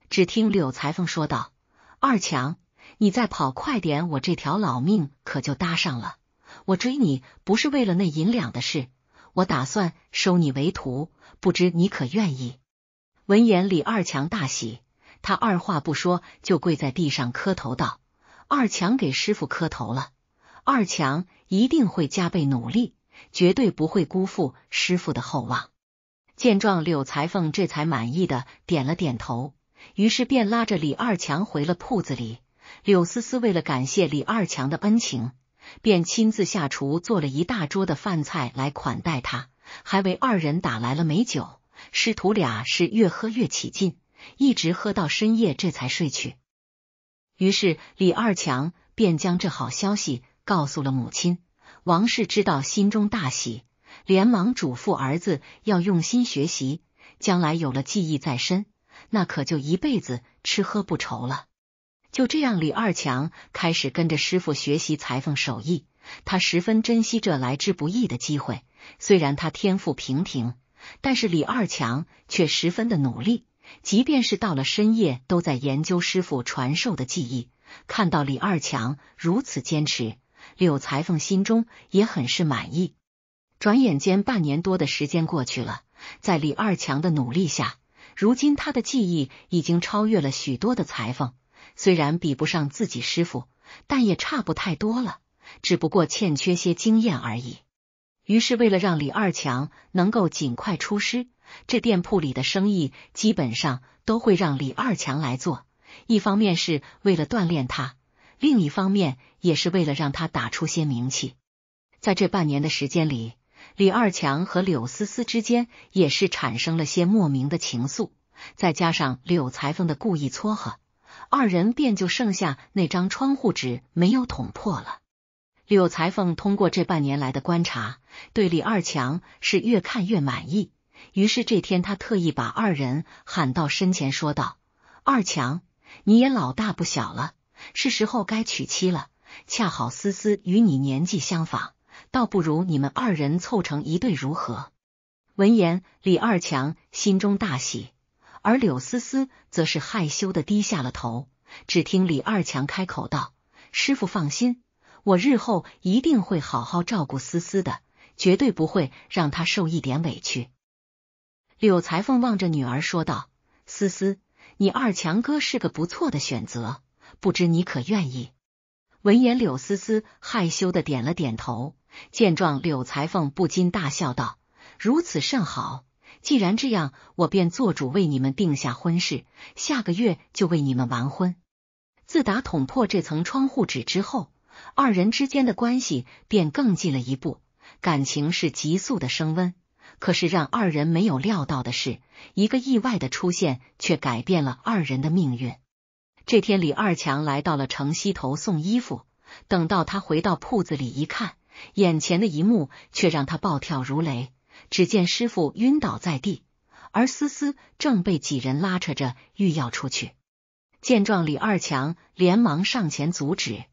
只听柳裁缝说道：“二强，你再跑快点，我这条老命可就搭上了。”我追你不是为了那银两的事，我打算收你为徒，不知你可愿意？闻言，李二强大喜，他二话不说就跪在地上磕头道：“二强给师傅磕头了，二强一定会加倍努力，绝对不会辜负师傅的厚望。”见状，柳裁缝这才满意的点了点头，于是便拉着李二强回了铺子里。柳思思为了感谢李二强的恩情。便亲自下厨做了一大桌的饭菜来款待他，还为二人打来了美酒。师徒俩是越喝越起劲，一直喝到深夜，这才睡去。于是李二强便将这好消息告诉了母亲王氏，知道心中大喜，连忙嘱咐儿子要用心学习，将来有了技艺在身，那可就一辈子吃喝不愁了。就这样，李二强开始跟着师傅学习裁缝手艺。他十分珍惜这来之不易的机会。虽然他天赋平平，但是李二强却十分的努力，即便是到了深夜，都在研究师傅传授的技艺。看到李二强如此坚持，柳裁缝心中也很是满意。转眼间，半年多的时间过去了，在李二强的努力下，如今他的技艺已经超越了许多的裁缝。虽然比不上自己师傅，但也差不太多了，只不过欠缺些经验而已。于是，为了让李二强能够尽快出师，这店铺里的生意基本上都会让李二强来做。一方面是为了锻炼他，另一方面也是为了让他打出些名气。在这半年的时间里，李二强和柳思思之间也是产生了些莫名的情愫，再加上柳裁缝的故意撮合。二人便就剩下那张窗户纸没有捅破了。柳裁缝通过这半年来的观察，对李二强是越看越满意。于是这天，他特意把二人喊到身前，说道：“二强，你也老大不小了，是时候该娶妻了。恰好思思与你年纪相仿，倒不如你们二人凑成一对，如何？”闻言，李二强心中大喜。而柳思思则是害羞的低下了头，只听李二强开口道：“师傅放心，我日后一定会好好照顾思思的，绝对不会让她受一点委屈。”柳裁缝望着女儿说道：“思思，你二强哥是个不错的选择，不知你可愿意？”闻言，柳思思害羞的点了点头。见状，柳裁缝不禁大笑道：“如此甚好。”既然这样，我便做主为你们定下婚事，下个月就为你们完婚。自打捅破这层窗户纸之后，二人之间的关系便更近了一步，感情是急速的升温。可是让二人没有料到的是，一个意外的出现却改变了二人的命运。这天，李二强来到了城西头送衣服，等到他回到铺子里一看，眼前的一幕却让他暴跳如雷。只见师傅晕倒在地，而思思正被几人拉扯着欲要出去。见状，李二强连忙上前阻止，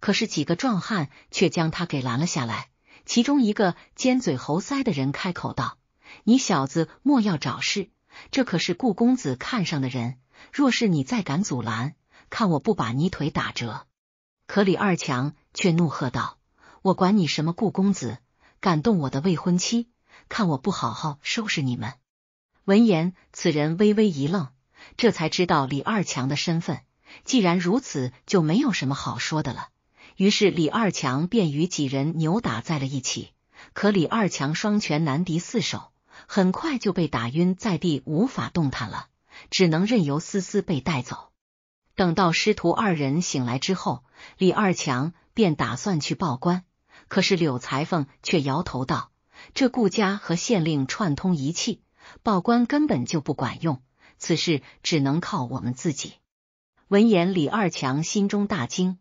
可是几个壮汉却将他给拦了下来。其中一个尖嘴猴腮的人开口道：“你小子莫要找事，这可是顾公子看上的人，若是你再敢阻拦，看我不把你腿打折！”可李二强却怒喝道：“我管你什么顾公子，敢动我的未婚妻！”看我不好好收拾你们！闻言，此人微微一愣，这才知道李二强的身份。既然如此，就没有什么好说的了。于是，李二强便与几人扭打在了一起。可李二强双拳难敌四手，很快就被打晕在地，无法动弹了，只能任由思思被带走。等到师徒二人醒来之后，李二强便打算去报官，可是柳裁缝却摇头道。这顾家和县令串通一气，报官根本就不管用。此事只能靠我们自己。闻言，李二强心中大惊，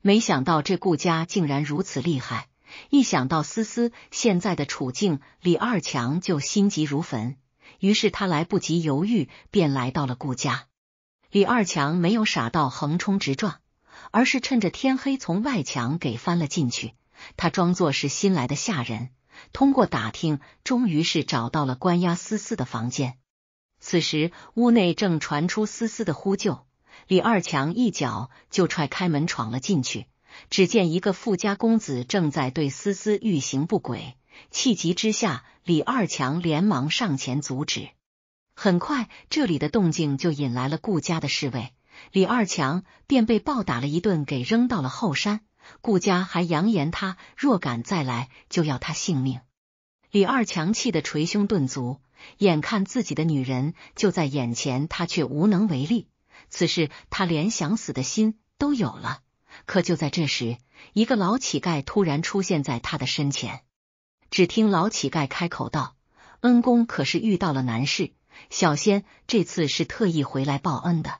没想到这顾家竟然如此厉害。一想到思思现在的处境，李二强就心急如焚。于是他来不及犹豫，便来到了顾家。李二强没有傻到横冲直撞，而是趁着天黑从外墙给翻了进去。他装作是新来的下人。通过打听，终于是找到了关押思思的房间。此时，屋内正传出思思的呼救。李二强一脚就踹开门，闯了进去。只见一个富家公子正在对思思欲行不轨。气急之下，李二强连忙上前阻止。很快，这里的动静就引来了顾家的侍卫，李二强便被暴打了一顿，给扔到了后山。顾家还扬言，他若敢再来，就要他性命。李二强气得捶胸顿足，眼看自己的女人就在眼前，他却无能为力。此时他连想死的心都有了。可就在这时，一个老乞丐突然出现在他的身前。只听老乞丐开口道：“恩公可是遇到了难事？小仙这次是特意回来报恩的。”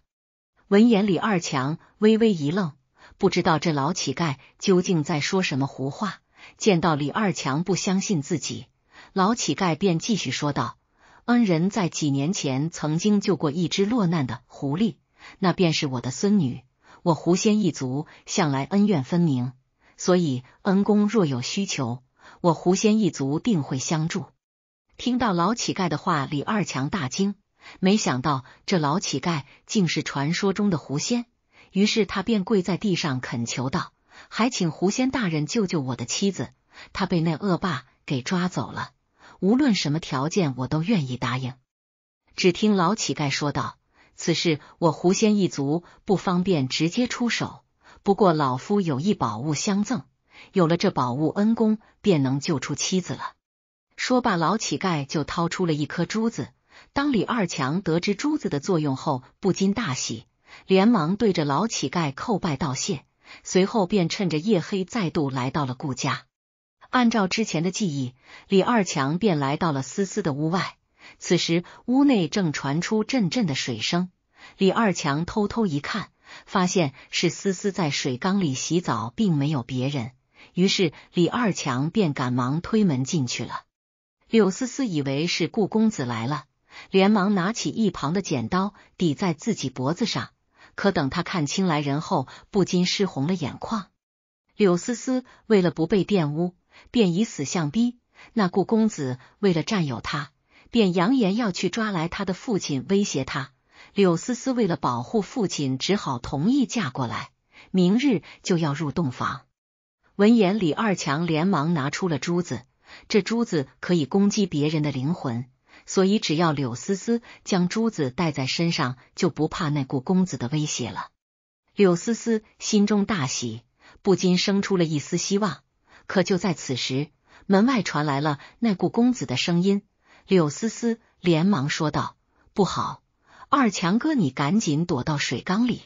闻言，李二强微微一愣。不知道这老乞丐究竟在说什么胡话。见到李二强不相信自己，老乞丐便继续说道：“恩人在几年前曾经救过一只落难的狐狸，那便是我的孙女。我狐仙一族向来恩怨分明，所以恩公若有需求，我狐仙一族定会相助。”听到老乞丐的话，李二强大惊，没想到这老乞丐竟是传说中的狐仙。于是他便跪在地上恳求道：“还请狐仙大人救救我的妻子，他被那恶霸给抓走了。无论什么条件，我都愿意答应。”只听老乞丐说道：“此事我狐仙一族不方便直接出手，不过老夫有一宝物相赠，有了这宝物，恩公便能救出妻子了。”说罢，老乞丐就掏出了一颗珠子。当李二强得知珠子的作用后，不禁大喜。连忙对着老乞丐叩拜道谢，随后便趁着夜黑再度来到了顾家。按照之前的记忆，李二强便来到了思思的屋外。此时屋内正传出阵阵的水声，李二强偷偷一看，发现是思思在水缸里洗澡，并没有别人。于是李二强便赶忙推门进去了。柳思思以为是顾公子来了，连忙拿起一旁的剪刀抵在自己脖子上。可等他看清来人后，不禁湿红了眼眶。柳思思为了不被玷污，便以死相逼。那顾公子为了占有她，便扬言要去抓来他的父亲威胁他。柳思思为了保护父亲，只好同意嫁过来。明日就要入洞房。闻言，李二强连忙拿出了珠子，这珠子可以攻击别人的灵魂。所以，只要柳思思将珠子戴在身上，就不怕那顾公子的威胁了。柳思思心中大喜，不禁生出了一丝希望。可就在此时，门外传来了那顾公子的声音。柳思思连忙说道：“不好，二强哥，你赶紧躲到水缸里。”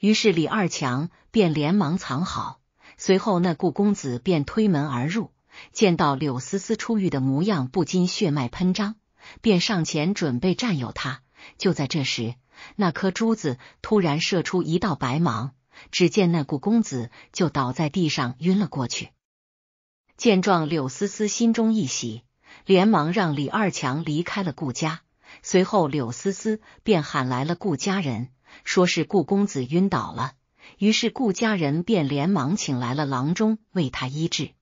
于是李二强便连忙藏好。随后，那顾公子便推门而入，见到柳思思出狱的模样，不禁血脉喷张。便上前准备占有他。就在这时，那颗珠子突然射出一道白芒，只见那顾公子就倒在地上晕了过去。见状，柳思思心中一喜，连忙让李二强离开了顾家。随后，柳思思便喊来了顾家人，说是顾公子晕倒了。于是，顾家人便连忙请来了郎中为他医治。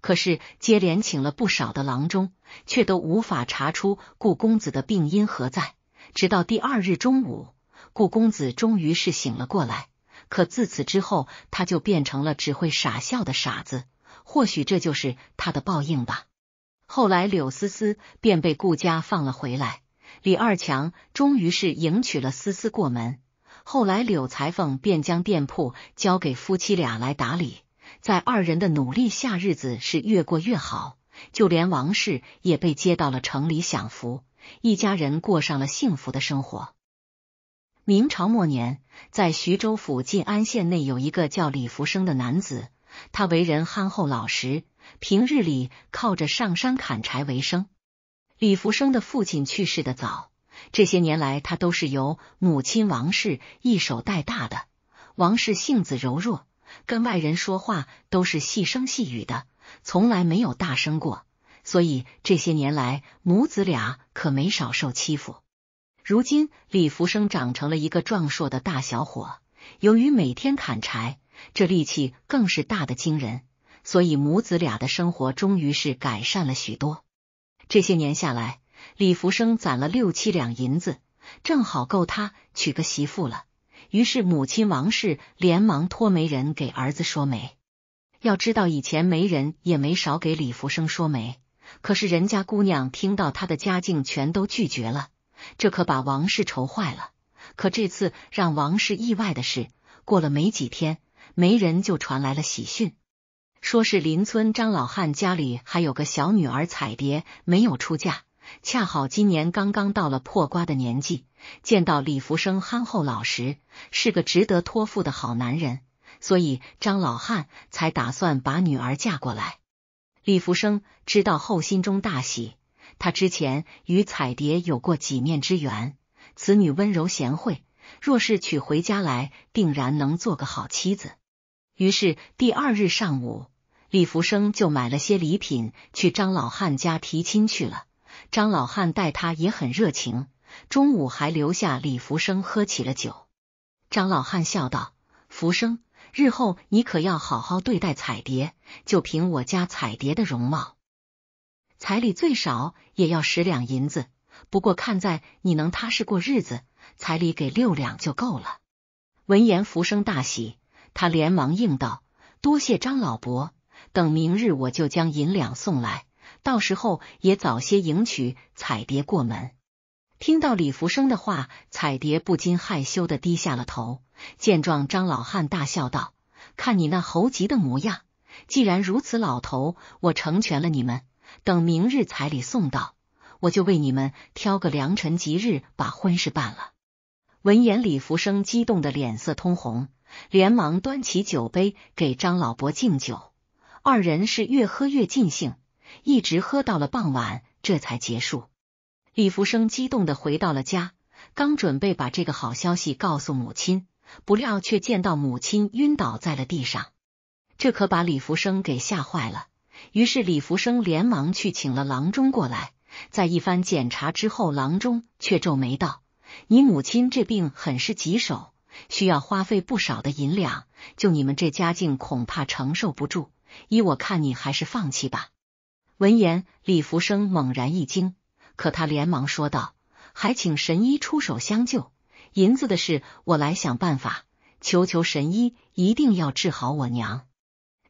可是接连请了不少的郎中，却都无法查出顾公子的病因何在。直到第二日中午，顾公子终于是醒了过来。可自此之后，他就变成了只会傻笑的傻子。或许这就是他的报应吧。后来柳思思便被顾家放了回来，李二强终于是迎娶了思思过门。后来柳裁缝便将店铺交给夫妻俩来打理。在二人的努力下，日子是越过越好，就连王氏也被接到了城里享福，一家人过上了幸福的生活。明朝末年，在徐州府晋安县内有一个叫李福生的男子，他为人憨厚老实，平日里靠着上山砍柴为生。李福生的父亲去世的早，这些年来他都是由母亲王氏一手带大的。王氏性子柔弱。跟外人说话都是细声细语的，从来没有大声过，所以这些年来母子俩可没少受欺负。如今李福生长成了一个壮硕的大小伙，由于每天砍柴，这力气更是大的惊人，所以母子俩的生活终于是改善了许多。这些年下来，李福生攒了六七两银子，正好够他娶个媳妇了。于是，母亲王氏连忙托媒人给儿子说媒。要知道，以前媒人也没少给李福生说媒，可是人家姑娘听到他的家境，全都拒绝了。这可把王氏愁坏了。可这次让王氏意外的是，过了没几天，媒人就传来了喜讯，说是邻村张老汉家里还有个小女儿彩蝶没有出嫁。恰好今年刚刚到了破瓜的年纪，见到李福生憨厚老实，是个值得托付的好男人，所以张老汉才打算把女儿嫁过来。李福生知道后心中大喜，他之前与彩蝶有过几面之缘，此女温柔贤惠，若是娶回家来，定然能做个好妻子。于是第二日上午，李福生就买了些礼品去张老汉家提亲去了。张老汉待他也很热情，中午还留下李福生喝起了酒。张老汉笑道：“福生，日后你可要好好对待彩蝶。就凭我家彩蝶的容貌，彩礼最少也要十两银子。不过看在你能踏实过日子，彩礼给六两就够了。”闻言，福生大喜，他连忙应道：“多谢张老伯，等明日我就将银两送来。”到时候也早些迎娶彩蝶过门。听到李福生的话，彩蝶不禁害羞的低下了头。见状，张老汉大笑道：“看你那猴急的模样，既然如此，老头，我成全了你们。等明日彩礼送到，我就为你们挑个良辰吉日，把婚事办了。”闻言，李福生激动的脸色通红，连忙端起酒杯给张老伯敬酒。二人是越喝越尽兴。一直喝到了傍晚，这才结束。李福生激动的回到了家，刚准备把这个好消息告诉母亲，不料却见到母亲晕倒在了地上，这可把李福生给吓坏了。于是李福生连忙去请了郎中过来，在一番检查之后，郎中却皱眉道：“你母亲这病很是棘手，需要花费不少的银两，就你们这家境恐怕承受不住。依我看，你还是放弃吧。”闻言，李福生猛然一惊，可他连忙说道：“还请神医出手相救，银子的事我来想办法。求求神医，一定要治好我娘！”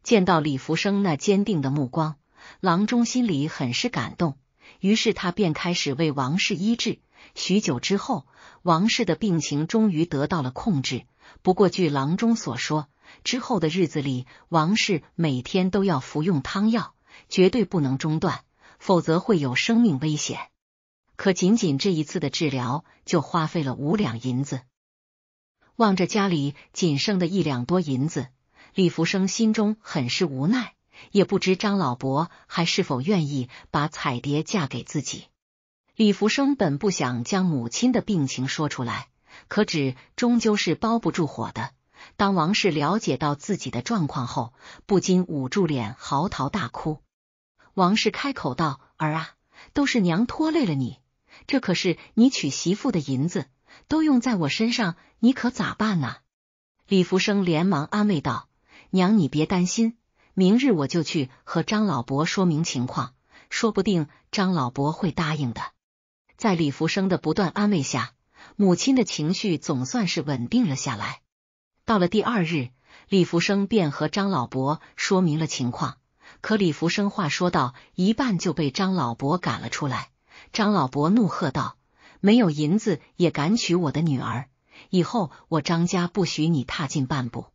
见到李福生那坚定的目光，郎中心里很是感动，于是他便开始为王氏医治。许久之后，王氏的病情终于得到了控制。不过，据郎中所说，之后的日子里，王氏每天都要服用汤药。绝对不能中断，否则会有生命危险。可仅仅这一次的治疗就花费了五两银子。望着家里仅剩的一两多银子，李福生心中很是无奈，也不知张老伯还是否愿意把彩蝶嫁给自己。李福生本不想将母亲的病情说出来，可纸终究是包不住火的。当王氏了解到自己的状况后，不禁捂住脸嚎啕大哭。王氏开口道：“儿啊，都是娘拖累了你，这可是你娶媳妇的银子，都用在我身上，你可咋办呢？”李福生连忙安慰道：“娘，你别担心，明日我就去和张老伯说明情况，说不定张老伯会答应的。”在李福生的不断安慰下，母亲的情绪总算是稳定了下来。到了第二日，李福生便和张老伯说明了情况。可李福生话说到一半就被张老伯赶了出来。张老伯怒喝道：“没有银子也敢娶我的女儿？以后我张家不许你踏进半步！”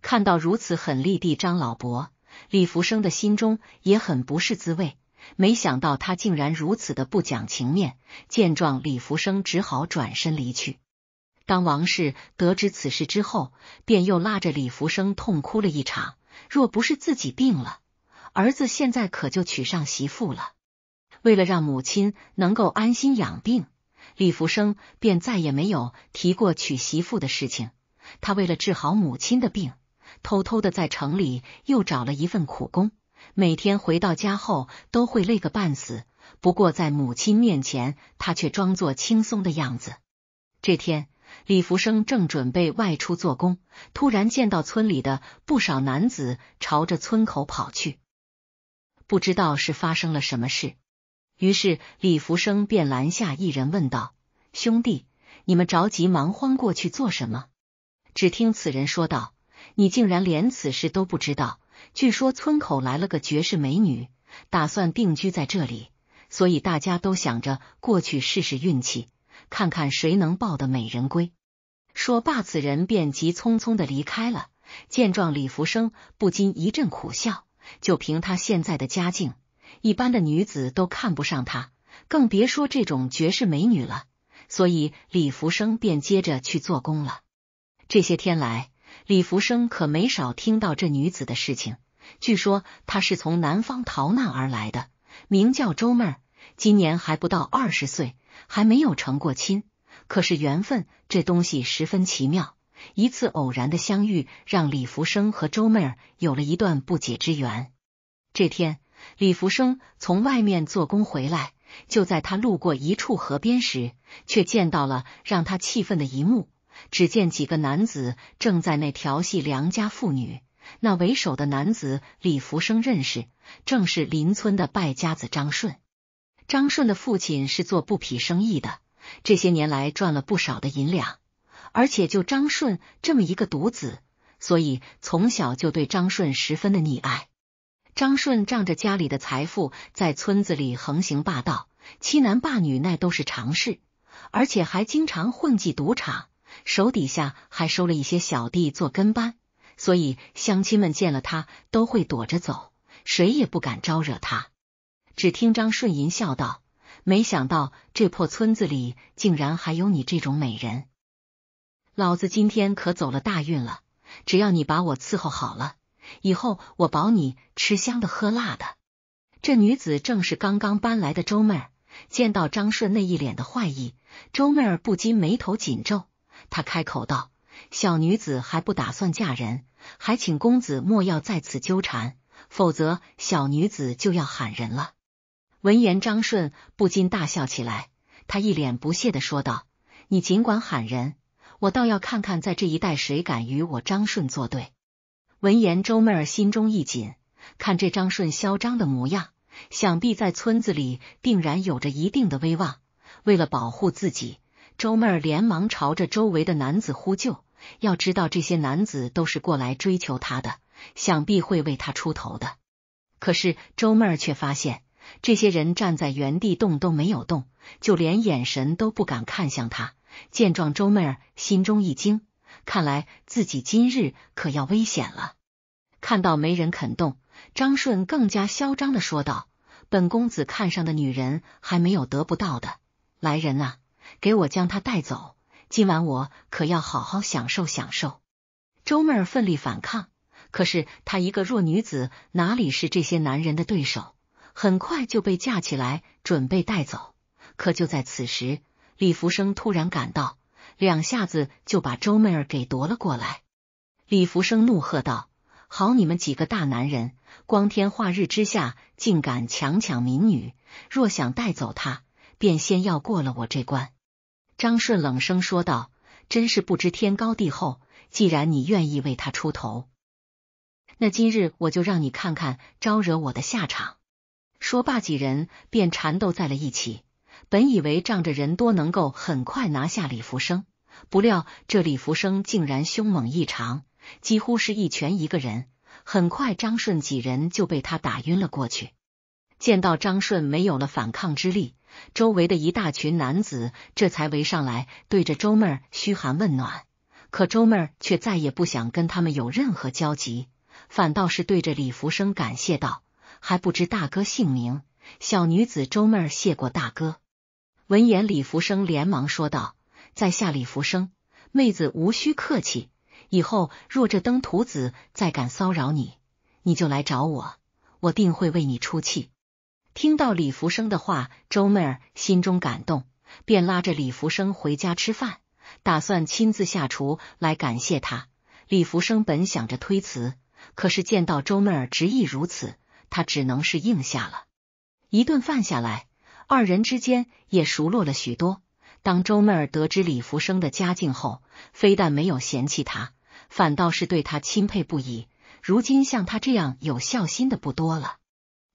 看到如此狠厉的张老伯，李福生的心中也很不是滋味。没想到他竟然如此的不讲情面。见状，李福生只好转身离去。当王氏得知此事之后，便又拉着李福生痛哭了一场。若不是自己病了，儿子现在可就娶上媳妇了。为了让母亲能够安心养病，李福生便再也没有提过娶媳妇的事情。他为了治好母亲的病，偷偷的在城里又找了一份苦工，每天回到家后都会累个半死。不过在母亲面前，他却装作轻松的样子。这天，李福生正准备外出做工，突然见到村里的不少男子朝着村口跑去。不知道是发生了什么事，于是李福生便拦下一人问道：“兄弟，你们着急忙慌过去做什么？”只听此人说道：“你竟然连此事都不知道！据说村口来了个绝世美女，打算定居在这里，所以大家都想着过去试试运气，看看谁能抱得美人归。”说罢，此人便急匆匆的离开了。见状，李福生不禁一阵苦笑。就凭他现在的家境，一般的女子都看不上他，更别说这种绝世美女了。所以李福生便接着去做工了。这些天来，李福生可没少听到这女子的事情。据说她是从南方逃难而来的，名叫周妹儿，今年还不到二十岁，还没有成过亲。可是缘分这东西十分奇妙。一次偶然的相遇，让李福生和周妹儿有了一段不解之缘。这天，李福生从外面做工回来，就在他路过一处河边时，却见到了让他气愤的一幕。只见几个男子正在那调戏良家妇女，那为首的男子李福生认识，正是邻村的败家子张顺。张顺的父亲是做布匹生意的，这些年来赚了不少的银两。而且就张顺这么一个独子，所以从小就对张顺十分的溺爱。张顺仗着家里的财富，在村子里横行霸道，欺男霸女，那都是常事。而且还经常混迹赌场，手底下还收了一些小弟做跟班，所以乡亲们见了他都会躲着走，谁也不敢招惹他。只听张顺吟笑道：“没想到这破村子里竟然还有你这种美人。”老子今天可走了大运了，只要你把我伺候好了，以后我保你吃香的喝辣的。这女子正是刚刚搬来的周妹儿。见到张顺那一脸的坏意，周妹儿不禁眉头紧皱。她开口道：“小女子还不打算嫁人，还请公子莫要在此纠缠，否则小女子就要喊人了。”闻言，张顺不禁大笑起来。他一脸不屑的说道：“你尽管喊人。”我倒要看看，在这一带谁敢与我张顺作对。闻言，周妹儿心中一紧，看这张顺嚣张的模样，想必在村子里定然有着一定的威望。为了保护自己，周妹儿连忙朝着周围的男子呼救。要知道，这些男子都是过来追求她的，想必会为她出头的。可是，周妹儿却发现，这些人站在原地动都没有动，就连眼神都不敢看向她。见状，周妹儿心中一惊，看来自己今日可要危险了。看到没人肯动，张顺更加嚣张的说道：“本公子看上的女人还没有得不到的，来人啊，给我将她带走！今晚我可要好好享受享受。”周妹儿奋力反抗，可是她一个弱女子哪里是这些男人的对手？很快就被架起来准备带走。可就在此时，李福生突然赶到，两下子就把周妹儿给夺了过来。李福生怒喝道：“好，你们几个大男人，光天化日之下，竟敢强抢民女！若想带走她，便先要过了我这关。”张顺冷声说道：“真是不知天高地厚！既然你愿意为他出头，那今日我就让你看看招惹我的下场。”说罢，几人便缠斗在了一起。本以为仗着人多能够很快拿下李福生，不料这李福生竟然凶猛异常，几乎是一拳一个人。很快，张顺几人就被他打晕了过去。见到张顺没有了反抗之力，周围的一大群男子这才围上来，对着周妹嘘寒问暖。可周妹儿却再也不想跟他们有任何交集，反倒是对着李福生感谢道：“还不知大哥姓名，小女子周妹儿谢过大哥。”闻言，李福生连忙说道：“在下李福生，妹子无需客气。以后若这登徒子再敢骚扰你，你就来找我，我定会为你出气。”听到李福生的话，周妹儿心中感动，便拉着李福生回家吃饭，打算亲自下厨来感谢他。李福生本想着推辞，可是见到周妹儿执意如此，他只能是应下了。一顿饭下来。二人之间也熟络了许多。当周妹儿得知李福生的家境后，非但没有嫌弃他，反倒是对他钦佩不已。如今像他这样有孝心的不多了，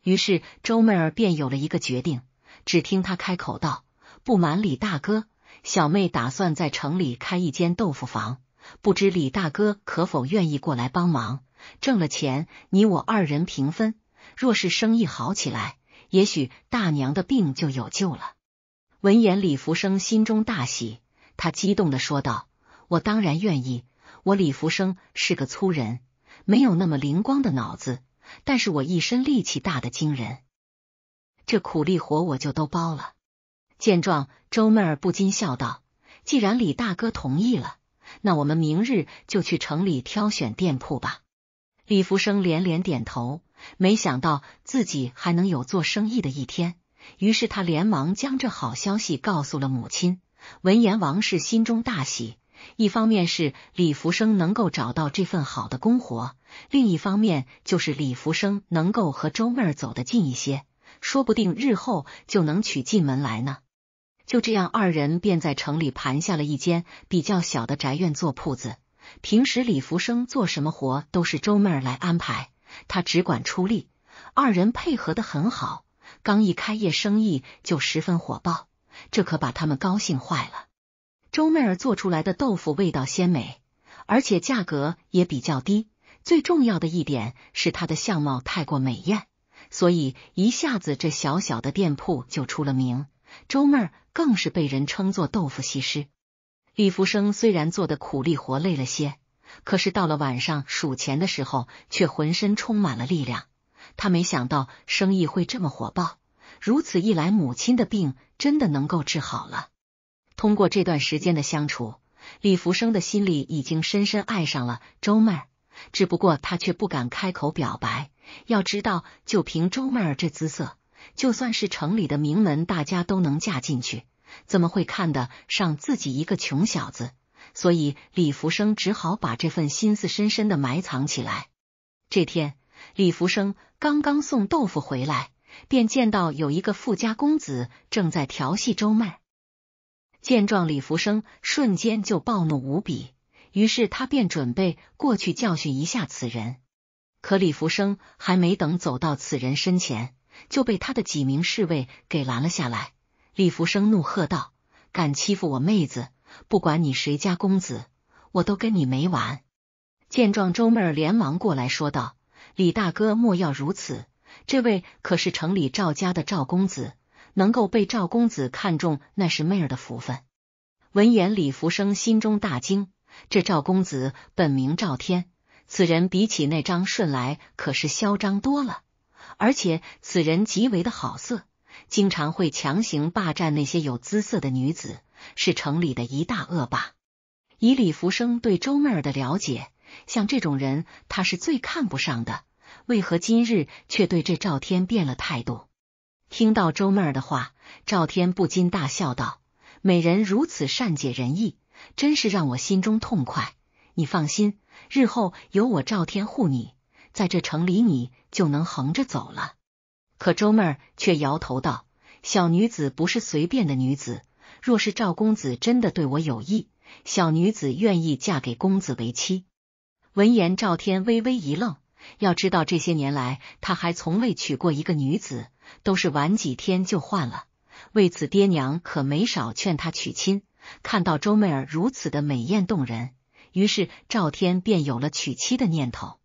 于是周妹儿便有了一个决定。只听他开口道：“不瞒李大哥，小妹打算在城里开一间豆腐房，不知李大哥可否愿意过来帮忙？挣了钱，你我二人平分。若是生意好起来。”也许大娘的病就有救了。闻言，李福生心中大喜，他激动的说道：“我当然愿意，我李福生是个粗人，没有那么灵光的脑子，但是我一身力气大的惊人，这苦力活我就都包了。”见状，周妹儿不禁笑道：“既然李大哥同意了，那我们明日就去城里挑选店铺吧。”李福生连连点头。没想到自己还能有做生意的一天，于是他连忙将这好消息告诉了母亲。闻言，王氏心中大喜，一方面是李福生能够找到这份好的工活，另一方面就是李福生能够和周妹儿走得近一些，说不定日后就能娶进门来呢。就这样，二人便在城里盘下了一间比较小的宅院做铺子。平时，李福生做什么活都是周妹儿来安排。他只管出力，二人配合的很好。刚一开业，生意就十分火爆，这可把他们高兴坏了。周妹儿做出来的豆腐味道鲜美，而且价格也比较低。最重要的一点是她的相貌太过美艳，所以一下子这小小的店铺就出了名。周妹儿更是被人称作豆腐西施。李福生虽然做的苦力活累了些。可是到了晚上数钱的时候，却浑身充满了力量。他没想到生意会这么火爆，如此一来，母亲的病真的能够治好了。通过这段时间的相处，李福生的心里已经深深爱上了周妹儿，只不过他却不敢开口表白。要知道，就凭周妹儿这姿色，就算是城里的名门，大家都能嫁进去，怎么会看得上自己一个穷小子？所以李福生只好把这份心思深深的埋藏起来。这天，李福生刚刚送豆腐回来，便见到有一个富家公子正在调戏周麦。见状，李福生瞬间就暴怒无比，于是他便准备过去教训一下此人。可李福生还没等走到此人身前，就被他的几名侍卫给拦了下来。李福生怒喝道：“敢欺负我妹子！”不管你谁家公子，我都跟你没完。见状，周妹儿连忙过来说道：“李大哥，莫要如此。这位可是城里赵家的赵公子，能够被赵公子看中，那是妹儿的福分。”闻言，李福生心中大惊。这赵公子本名赵天，此人比起那张顺来可是嚣张多了，而且此人极为的好色，经常会强行霸占那些有姿色的女子。是城里的一大恶霸。以李福生对周妹儿的了解，像这种人他是最看不上的。为何今日却对这赵天变了态度？听到周妹儿的话，赵天不禁大笑道：“美人如此善解人意，真是让我心中痛快。你放心，日后有我赵天护你，在这城里你就能横着走了。”可周妹儿却摇头道：“小女子不是随便的女子。”若是赵公子真的对我有意，小女子愿意嫁给公子为妻。闻言，赵天微微一愣。要知道，这些年来他还从未娶过一个女子，都是晚几天就换了。为此，爹娘可没少劝他娶亲。看到周媚儿如此的美艳动人，于是赵天便有了娶妻的念头。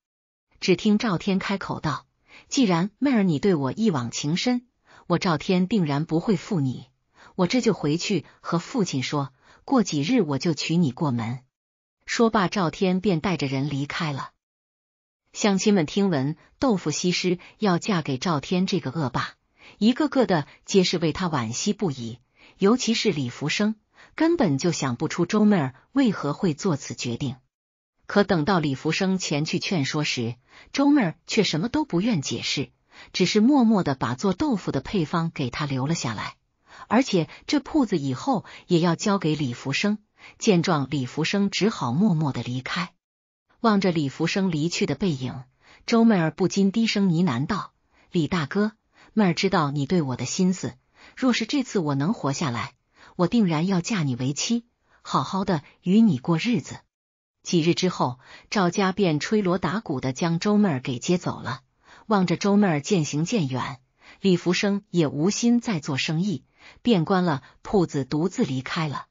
只听赵天开口道：“既然媚儿你对我一往情深，我赵天定然不会负你。”我这就回去和父亲说，过几日我就娶你过门。说罢，赵天便带着人离开了。乡亲们听闻豆腐西施要嫁给赵天这个恶霸，一个个的皆是为他惋惜不已。尤其是李福生，根本就想不出周妹儿为何会做此决定。可等到李福生前去劝说时，周妹儿却什么都不愿解释，只是默默的把做豆腐的配方给他留了下来。而且这铺子以后也要交给李福生。见状，李福生只好默默的离开。望着李福生离去的背影，周妹儿不禁低声呢喃道：“李大哥，妹儿知道你对我的心思。若是这次我能活下来，我定然要嫁你为妻，好好的与你过日子。”几日之后，赵家便吹锣打鼓的将周妹儿给接走了。望着周妹儿渐行渐远，李福生也无心再做生意。便关了铺子，独自离开了。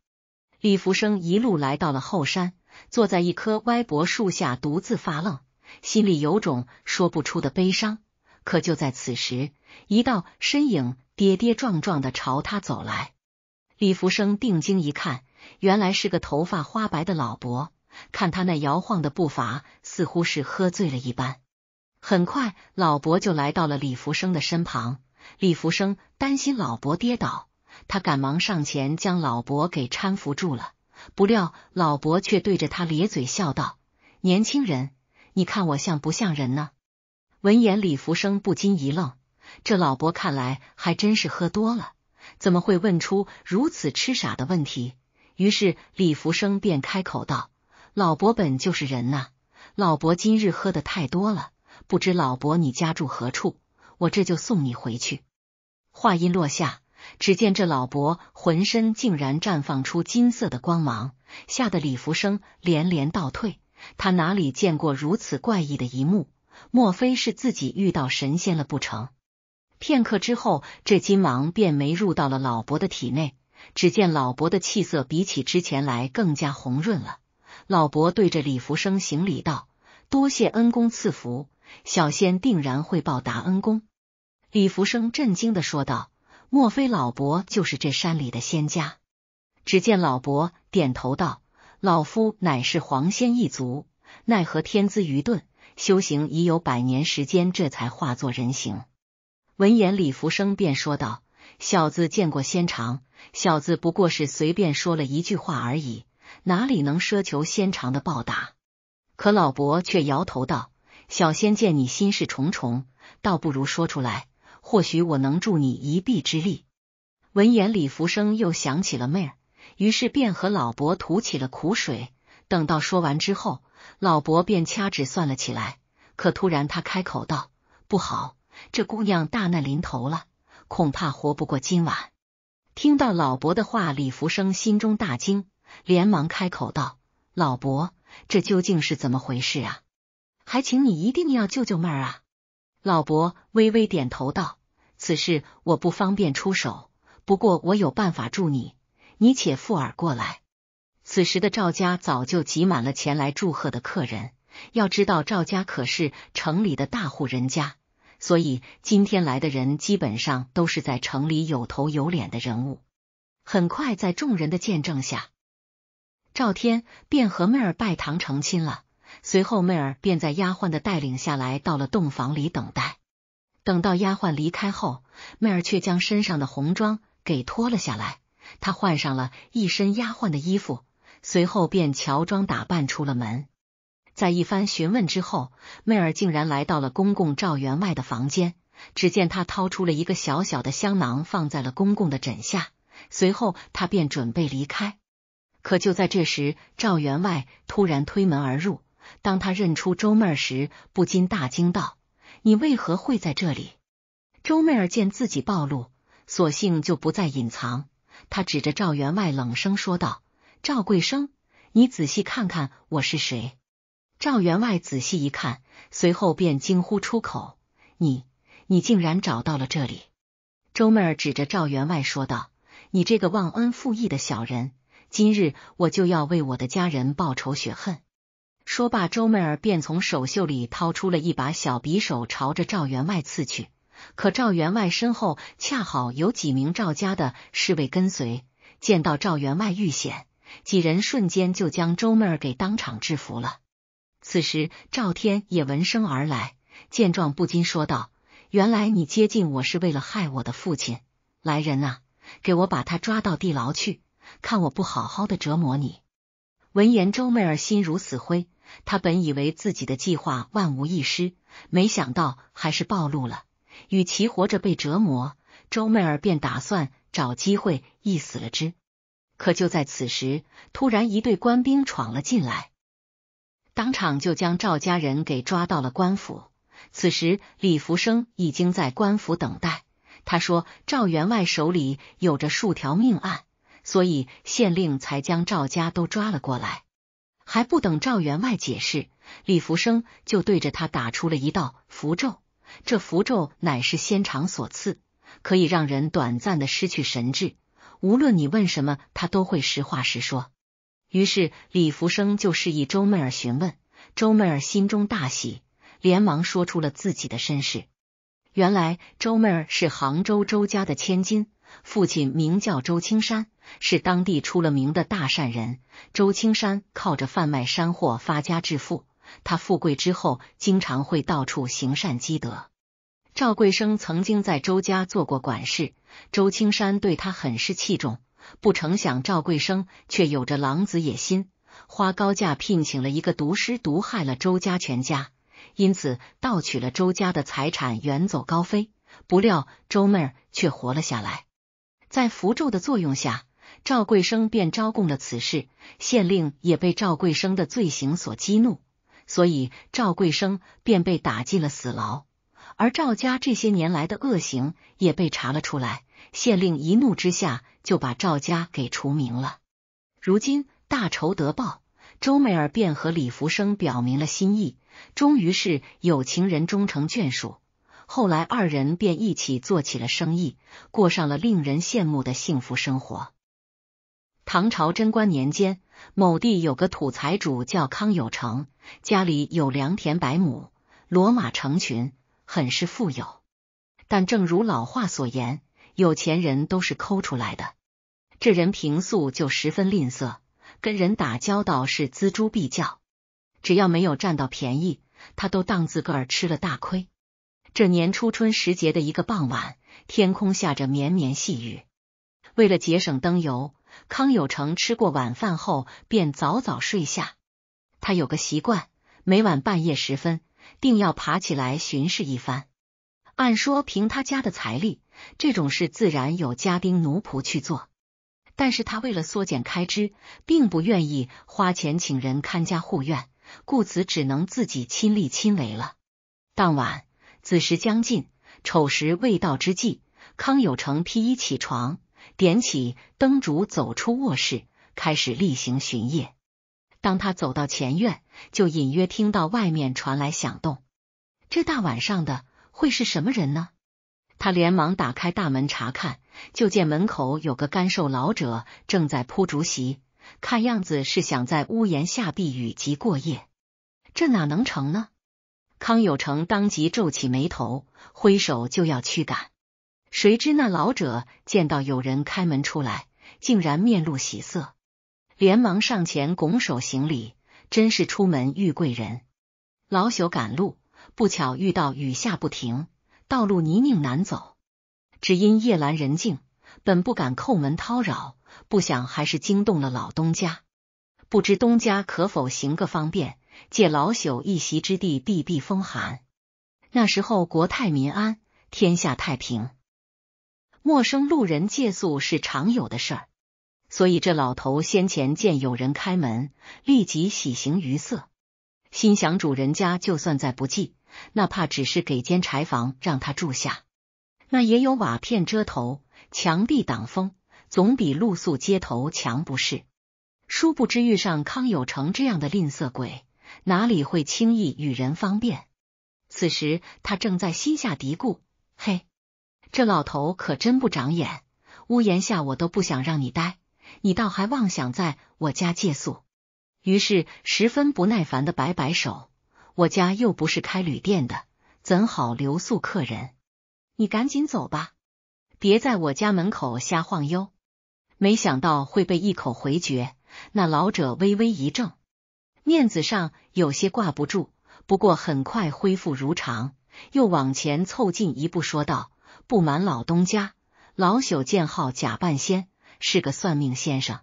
李福生一路来到了后山，坐在一棵歪脖树下，独自发愣，心里有种说不出的悲伤。可就在此时，一道身影跌跌撞撞的朝他走来。李福生定睛一看，原来是个头发花白的老伯，看他那摇晃的步伐，似乎是喝醉了一般。很快，老伯就来到了李福生的身旁。李福生担心老伯跌倒，他赶忙上前将老伯给搀扶住了。不料老伯却对着他咧嘴笑道：“年轻人，你看我像不像人呢？”闻言，李福生不禁一愣，这老伯看来还真是喝多了，怎么会问出如此痴傻的问题？于是李福生便开口道：“老伯本就是人呐，老伯今日喝的太多了，不知老伯你家住何处？”我这就送你回去。话音落下，只见这老伯浑身竟然绽放出金色的光芒，吓得李福生连连倒退。他哪里见过如此怪异的一幕？莫非是自己遇到神仙了不成？片刻之后，这金芒便没入到了老伯的体内。只见老伯的气色比起之前来更加红润了。老伯对着李福生行礼道：“多谢恩公赐福。”小仙定然会报答恩公。”李福生震惊的说道，“莫非老伯就是这山里的仙家？”只见老伯点头道：“老夫乃是黄仙一族，奈何天资愚钝，修行已有百年时间，这才化作人形。”闻言，李福生便说道：“小子见过仙长，小子不过是随便说了一句话而已，哪里能奢求仙长的报答？”可老伯却摇头道。小仙见你心事重重，倒不如说出来，或许我能助你一臂之力。闻言，李福生又想起了妹儿，于是便和老伯吐起了苦水。等到说完之后，老伯便掐指算了起来。可突然，他开口道：“不好，这姑娘大难临头了，恐怕活不过今晚。”听到老伯的话，李福生心中大惊，连忙开口道：“老伯，这究竟是怎么回事啊？”还请你一定要救救妹儿啊！老伯微微点头道：“此事我不方便出手，不过我有办法助你，你且附耳过来。”此时的赵家早就挤满了前来祝贺的客人。要知道，赵家可是城里的大户人家，所以今天来的人基本上都是在城里有头有脸的人物。很快，在众人的见证下，赵天便和妹儿拜堂成亲了。随后，媚儿便在丫鬟的带领下来到了洞房里等待。等到丫鬟离开后，媚儿却将身上的红装给脱了下来，她换上了一身丫鬟的衣服，随后便乔装打扮出了门。在一番询问之后，媚儿竟然来到了公公赵员外的房间。只见他掏出了一个小小的香囊，放在了公公的枕下，随后他便准备离开。可就在这时，赵员外突然推门而入。当他认出周妹儿时，不禁大惊道：“你为何会在这里？”周妹儿见自己暴露，索性就不再隐藏。他指着赵员外冷声说道：“赵贵生，你仔细看看我是谁。”赵员外仔细一看，随后便惊呼出口：“你，你竟然找到了这里！”周妹儿指着赵员外说道：“你这个忘恩负义的小人，今日我就要为我的家人报仇雪恨。”说罢，周妹儿便从手袖里掏出了一把小匕首，朝着赵员外刺去。可赵员外身后恰好有几名赵家的侍卫跟随，见到赵员外遇险，几人瞬间就将周妹儿给当场制服了。此时赵天也闻声而来，见状不禁说道：“原来你接近我是为了害我的父亲！来人呐，给我把他抓到地牢去，看我不好好的折磨你！”闻言，周妹儿心如死灰。他本以为自己的计划万无一失，没想到还是暴露了。与其活着被折磨，周媚儿便打算找机会一死了之。可就在此时，突然一队官兵闯了进来，当场就将赵家人给抓到了官府。此时，李福生已经在官府等待。他说，赵员外手里有着数条命案，所以县令才将赵家都抓了过来。还不等赵员外解释，李福生就对着他打出了一道符咒。这符咒乃是仙长所赐，可以让人短暂的失去神智。无论你问什么，他都会实话实说。于是李福生就示意周妹儿询问。周妹儿心中大喜，连忙说出了自己的身世。原来周妹儿是杭州周家的千金，父亲名叫周青山。是当地出了名的大善人。周青山靠着贩卖山货发家致富，他富贵之后经常会到处行善积德。赵贵生曾经在周家做过管事，周青山对他很是器重。不成想，赵贵生却有着狼子野心，花高价聘请了一个毒师，毒害了周家全家，因此盗取了周家的财产，远走高飞。不料周妹儿却活了下来，在符咒的作用下。赵贵生便招供了此事，县令也被赵贵生的罪行所激怒，所以赵贵生便被打进了死牢。而赵家这些年来的恶行也被查了出来，县令一怒之下就把赵家给除名了。如今大仇得报，周美儿便和李福生表明了心意，终于是有情人终成眷属。后来二人便一起做起了生意，过上了令人羡慕的幸福生活。唐朝贞观年间，某地有个土财主叫康有成，家里有良田百亩，骡马成群，很是富有。但正如老话所言，有钱人都是抠出来的。这人平素就十分吝啬，跟人打交道是锱铢必较，只要没有占到便宜，他都当自个儿吃了大亏。这年初春时节的一个傍晚，天空下着绵绵细雨，为了节省灯油。康有成吃过晚饭后，便早早睡下。他有个习惯，每晚半夜时分，定要爬起来巡视一番。按说，凭他家的财力，这种事自然有家丁奴仆去做。但是他为了缩减开支，并不愿意花钱请人看家护院，故此只能自己亲力亲为。了当晚子时将近，丑时未到之际，康有成披衣起床。点起灯烛，走出卧室，开始例行巡夜。当他走到前院，就隐约听到外面传来响动。这大晚上的，会是什么人呢？他连忙打开大门查看，就见门口有个干瘦老者正在铺竹席，看样子是想在屋檐下避雨及过夜。这哪能成呢？康有成当即皱起眉头，挥手就要驱赶。谁知那老者见到有人开门出来，竟然面露喜色，连忙上前拱手行礼，真是出门遇贵人。老朽赶路，不巧遇到雨下不停，道路泥泞难走。只因夜阑人静，本不敢叩门叨扰，不想还是惊动了老东家。不知东家可否行个方便，借老朽一席之地避避风寒？那时候国泰民安，天下太平。陌生路人借宿是常有的事儿，所以这老头先前见有人开门，立即喜形于色，心想主人家就算再不济，哪怕只是给间柴房让他住下，那也有瓦片遮头，墙壁挡风，总比露宿街头强，不是？殊不知遇上康有成这样的吝啬鬼，哪里会轻易与人方便？此时他正在心下嘀咕：“嘿。”这老头可真不长眼，屋檐下我都不想让你待，你倒还妄想在我家借宿。于是十分不耐烦的摆摆手，我家又不是开旅店的，怎好留宿客人？你赶紧走吧，别在我家门口瞎晃悠。没想到会被一口回绝，那老者微微一怔，面子上有些挂不住，不过很快恢复如常，又往前凑近一步说道。不瞒老东家，老朽见号贾半仙，是个算命先生，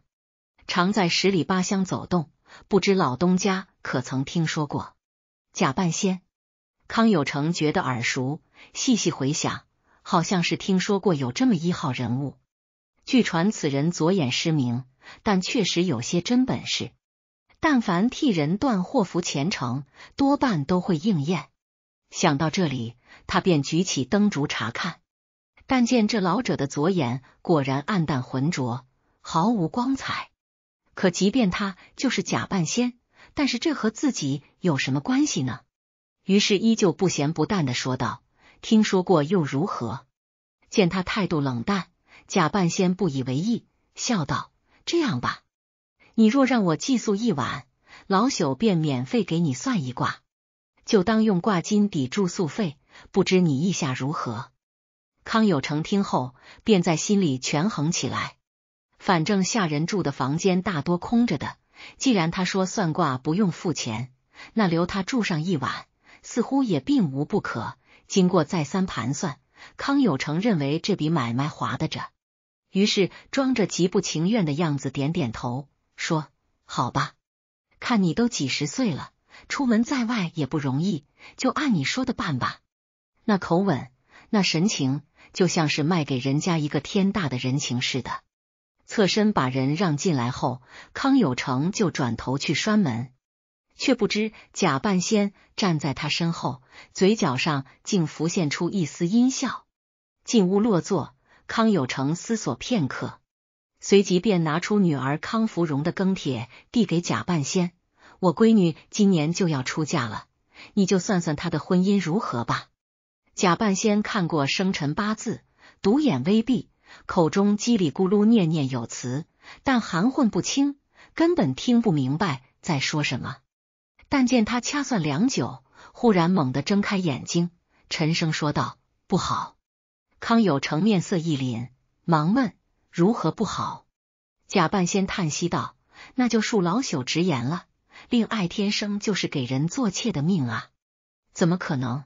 常在十里八乡走动。不知老东家可曾听说过贾半仙？康有成觉得耳熟，细细回想，好像是听说过有这么一号人物。据传此人左眼失明，但确实有些真本事。但凡替人断祸福前程，多半都会应验。想到这里，他便举起灯烛查看。但见这老者的左眼果然暗淡浑浊，毫无光彩。可即便他就是假半仙，但是这和自己有什么关系呢？于是依旧不咸不淡的说道：“听说过又如何？”见他态度冷淡，假半仙不以为意，笑道：“这样吧，你若让我寄宿一晚，老朽便免费给你算一卦，就当用卦金抵住宿费，不知你意下如何？”康有成听后，便在心里权衡起来。反正下人住的房间大多空着的，既然他说算卦不用付钱，那留他住上一晚，似乎也并无不可。经过再三盘算，康有成认为这笔买卖划得着，于是装着极不情愿的样子，点点头说：“好吧，看你都几十岁了，出门在外也不容易，就按你说的办吧。”那口吻，那神情。就像是卖给人家一个天大的人情似的，侧身把人让进来后，康有成就转头去拴门，却不知贾半仙站在他身后，嘴角上竟浮现出一丝阴笑。进屋落座，康有成思索片刻，随即便拿出女儿康芙蓉的庚帖递给贾半仙：“我闺女今年就要出嫁了，你就算算她的婚姻如何吧。”贾半仙看过生辰八字，独眼微闭，口中叽里咕噜念念有词，但含混不清，根本听不明白在说什么。但见他掐算良久，忽然猛地睁开眼睛，沉声说道：“不好！”康有成面色一凛，忙问：“如何不好？”贾半仙叹息道：“那就恕老朽直言了，令爱天生就是给人做妾的命啊！怎么可能？”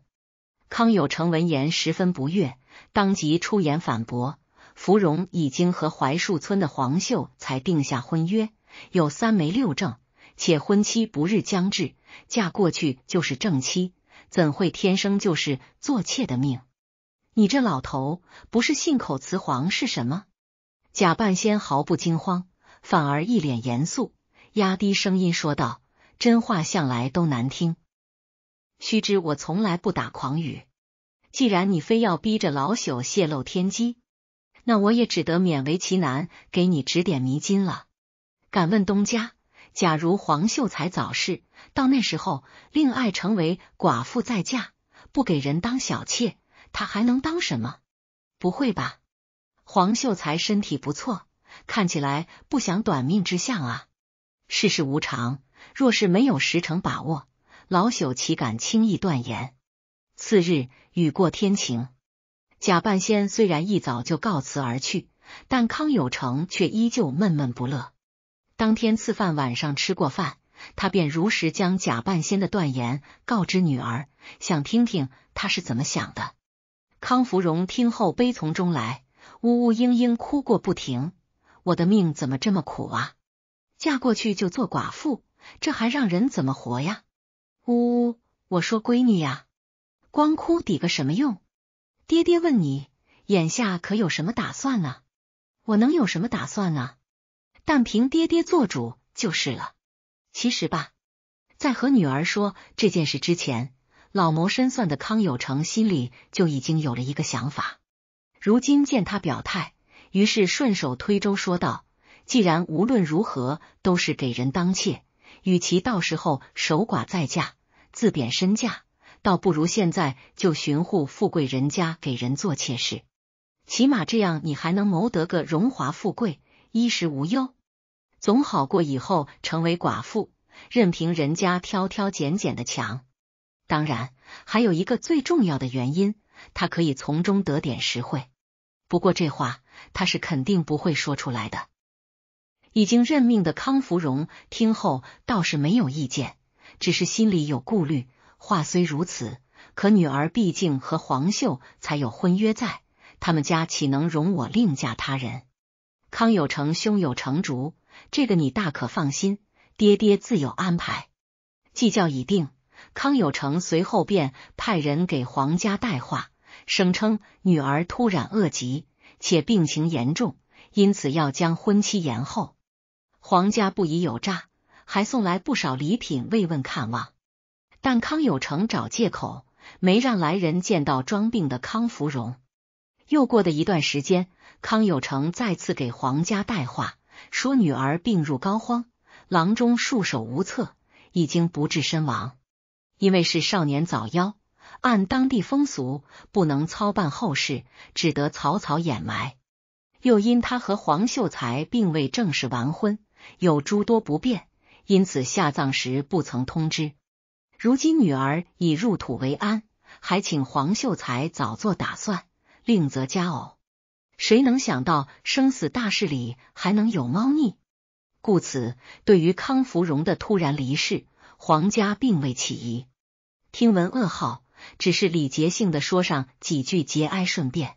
康有成闻言十分不悦，当即出言反驳：“芙蓉已经和槐树村的黄秀才定下婚约，有三媒六证，且婚期不日将至，嫁过去就是正妻，怎会天生就是做妾的命？你这老头不是信口雌黄是什么？”贾半仙毫不惊慌，反而一脸严肃，压低声音说道：“真话向来都难听。”须知我从来不打诳语，既然你非要逼着老朽泄露天机，那我也只得勉为其难给你指点迷津了。敢问东家，假如黄秀才早逝，到那时候令爱成为寡妇再嫁，不给人当小妾，他还能当什么？不会吧？黄秀才身体不错，看起来不想短命之相啊。世事无常，若是没有十成把握。老朽岂敢轻易断言。次日雨过天晴，贾半仙虽然一早就告辞而去，但康有成却依旧闷闷不乐。当天次饭晚上吃过饭，他便如实将贾半仙的断言告知女儿，想听听他是怎么想的。康芙蓉听后悲从中来，呜呜嘤嘤哭过不停。我的命怎么这么苦啊？嫁过去就做寡妇，这还让人怎么活呀？呜，我说闺女呀，光哭抵个什么用？爹爹问你，眼下可有什么打算呢？我能有什么打算啊？但凭爹爹做主就是了。其实吧，在和女儿说这件事之前，老谋深算的康有成心里就已经有了一个想法。如今见他表态，于是顺手推舟说道：“既然无论如何都是给人当妾。”与其到时候守寡再嫁，自贬身价，倒不如现在就寻户富贵人家给人做妾室，起码这样你还能谋得个荣华富贵，衣食无忧，总好过以后成为寡妇，任凭人家挑挑拣拣的强。当然，还有一个最重要的原因，他可以从中得点实惠。不过这话他是肯定不会说出来的。已经任命的康芙蓉听后倒是没有意见，只是心里有顾虑。话虽如此，可女儿毕竟和黄秀才有婚约，在他们家岂能容我另嫁他人？康有成胸有成竹，这个你大可放心，爹爹自有安排。计较已定，康有成随后便派人给黄家带话，声称女儿突然恶疾，且病情严重，因此要将婚期延后。皇家不疑有诈，还送来不少礼品慰问看望。但康有成找借口，没让来人见到装病的康芙蓉。又过的一段时间，康有成再次给皇家带话，说女儿病入膏肓，郎中束手无策，已经不治身亡。因为是少年早夭，按当地风俗不能操办后事，只得草草掩埋。又因他和黄秀才并未正式完婚。有诸多不便，因此下葬时不曾通知。如今女儿已入土为安，还请黄秀才早做打算，另择佳偶。谁能想到生死大事里还能有猫腻？故此，对于康芙蓉的突然离世，黄家并未起疑。听闻噩耗，只是礼节性的说上几句节哀顺变。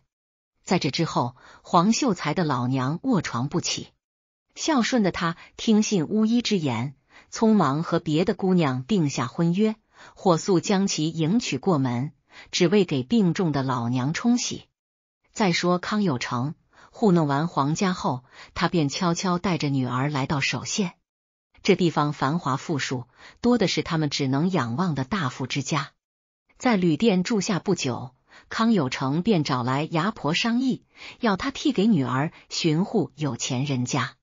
在这之后，黄秀才的老娘卧床不起。孝顺的他听信巫医之言，匆忙和别的姑娘定下婚约，火速将其迎娶过门，只为给病重的老娘冲喜。再说康有成糊弄完皇家后，他便悄悄带着女儿来到首县，这地方繁华富庶，多的是他们只能仰望的大富之家。在旅店住下不久，康有成便找来牙婆商议，要他替给女儿寻户有钱人家。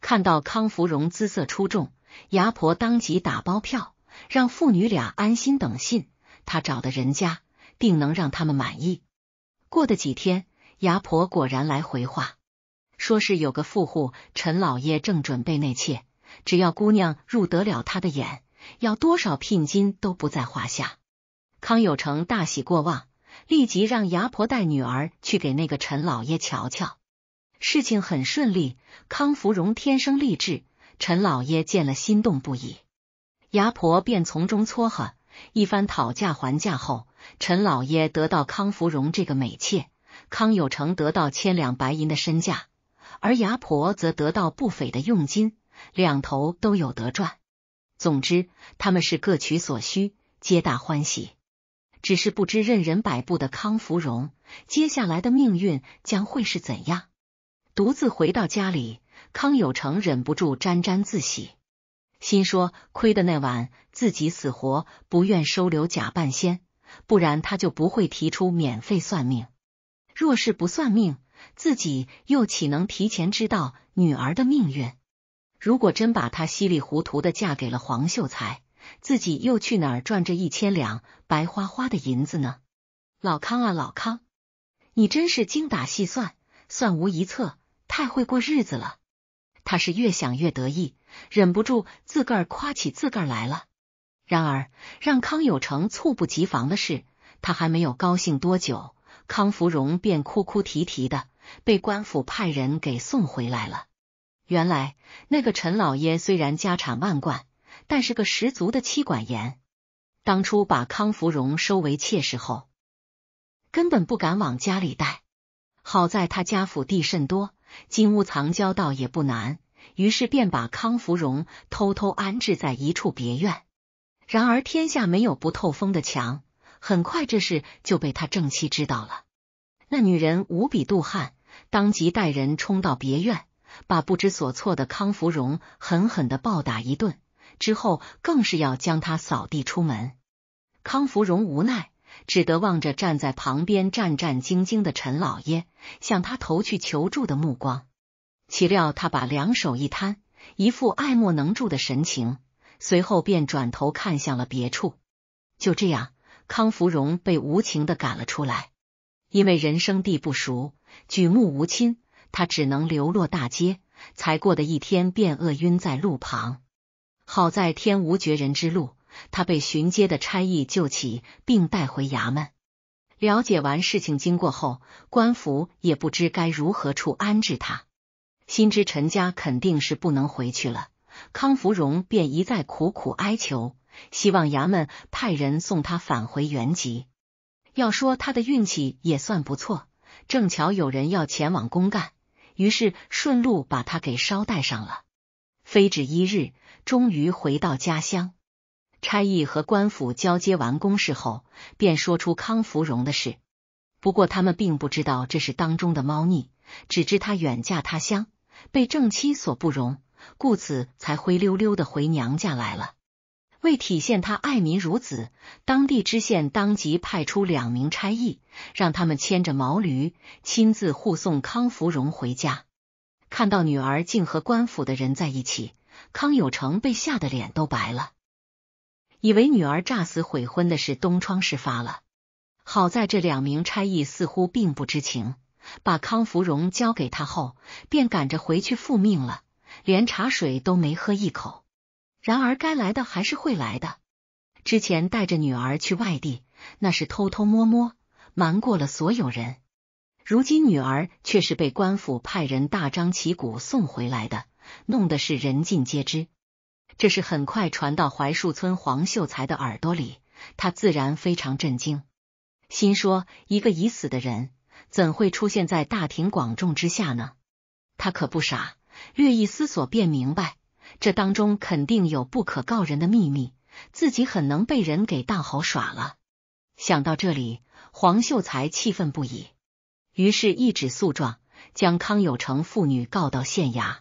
看到康芙蓉姿色出众，牙婆当即打包票，让父女俩安心等信。他找的人家定能让他们满意。过了几天，牙婆果然来回话，说是有个富户陈老爷正准备纳妾，只要姑娘入得了他的眼，要多少聘金都不在话下。康有成大喜过望，立即让牙婆带女儿去给那个陈老爷瞧瞧。事情很顺利，康芙蓉天生丽质，陈老爷见了心动不已，牙婆便从中撮合。一番讨价还价后，陈老爷得到康芙蓉这个美妾，康有成得到千两白银的身价，而牙婆则得到不菲的佣金，两头都有得赚。总之，他们是各取所需，皆大欢喜。只是不知任人摆布的康芙蓉，接下来的命运将会是怎样？独自回到家里，康有成忍不住沾沾自喜，心说：亏的那晚自己死活不愿收留贾半仙，不然他就不会提出免费算命。若是不算命，自己又岂能提前知道女儿的命运？如果真把她稀里糊涂的嫁给了黄秀才，自己又去哪儿赚这一千两白花花的银子呢？老康啊，老康，你真是精打细算，算无一策。太会过日子了，他是越想越得意，忍不住自个儿夸起自个儿来了。然而让康有成猝不及防的是，他还没有高兴多久，康芙蓉便哭哭啼啼的被官府派人给送回来了。原来那个陈老爷虽然家产万贯，但是个十足的妻管严。当初把康芙蓉收为妾室后，根本不敢往家里带。好在他家府地甚多。金屋藏娇倒也不难，于是便把康芙蓉偷偷安置在一处别院。然而天下没有不透风的墙，很快这事就被他正妻知道了。那女人无比妒恨，当即带人冲到别院，把不知所措的康芙蓉狠狠的暴打一顿，之后更是要将她扫地出门。康芙蓉无奈。只得望着站在旁边战战兢兢的陈老爷，向他投去求助的目光。岂料他把两手一摊，一副爱莫能助的神情，随后便转头看向了别处。就这样，康芙蓉被无情的赶了出来。因为人生地不熟，举目无亲，他只能流落大街，才过的一天便饿晕在路旁。好在天无绝人之路。他被巡街的差役救起，并带回衙门。了解完事情经过后，官府也不知该如何处安置他。心知陈家肯定是不能回去了，康芙蓉便一再苦苦哀求，希望衙门派人送他返回原籍。要说他的运气也算不错，正巧有人要前往公干，于是顺路把他给捎带上了。非止一日，终于回到家乡。差役和官府交接完公事后，便说出康芙蓉的事。不过他们并不知道这是当中的猫腻，只知他远嫁他乡，被正妻所不容，故此才灰溜溜的回娘家来了。为体现他爱民如子，当地知县当即派出两名差役，让他们牵着毛驴，亲自护送康芙蓉回家。看到女儿竟和官府的人在一起，康有成被吓得脸都白了。以为女儿诈死悔婚的事东窗事发了，好在这两名差役似乎并不知情，把康芙蓉交给他后，便赶着回去复命了，连茶水都没喝一口。然而该来的还是会来的，之前带着女儿去外地，那是偷偷摸摸，瞒过了所有人，如今女儿却是被官府派人大张旗鼓送回来的，弄得是人尽皆知。这事很快传到槐树村黄秀才的耳朵里，他自然非常震惊，心说一个已死的人怎会出现在大庭广众之下呢？他可不傻，略一思索便明白，这当中肯定有不可告人的秘密，自己很能被人给当猴耍了。想到这里，黄秀才气愤不已，于是，一纸诉状将康有成父女告到县衙。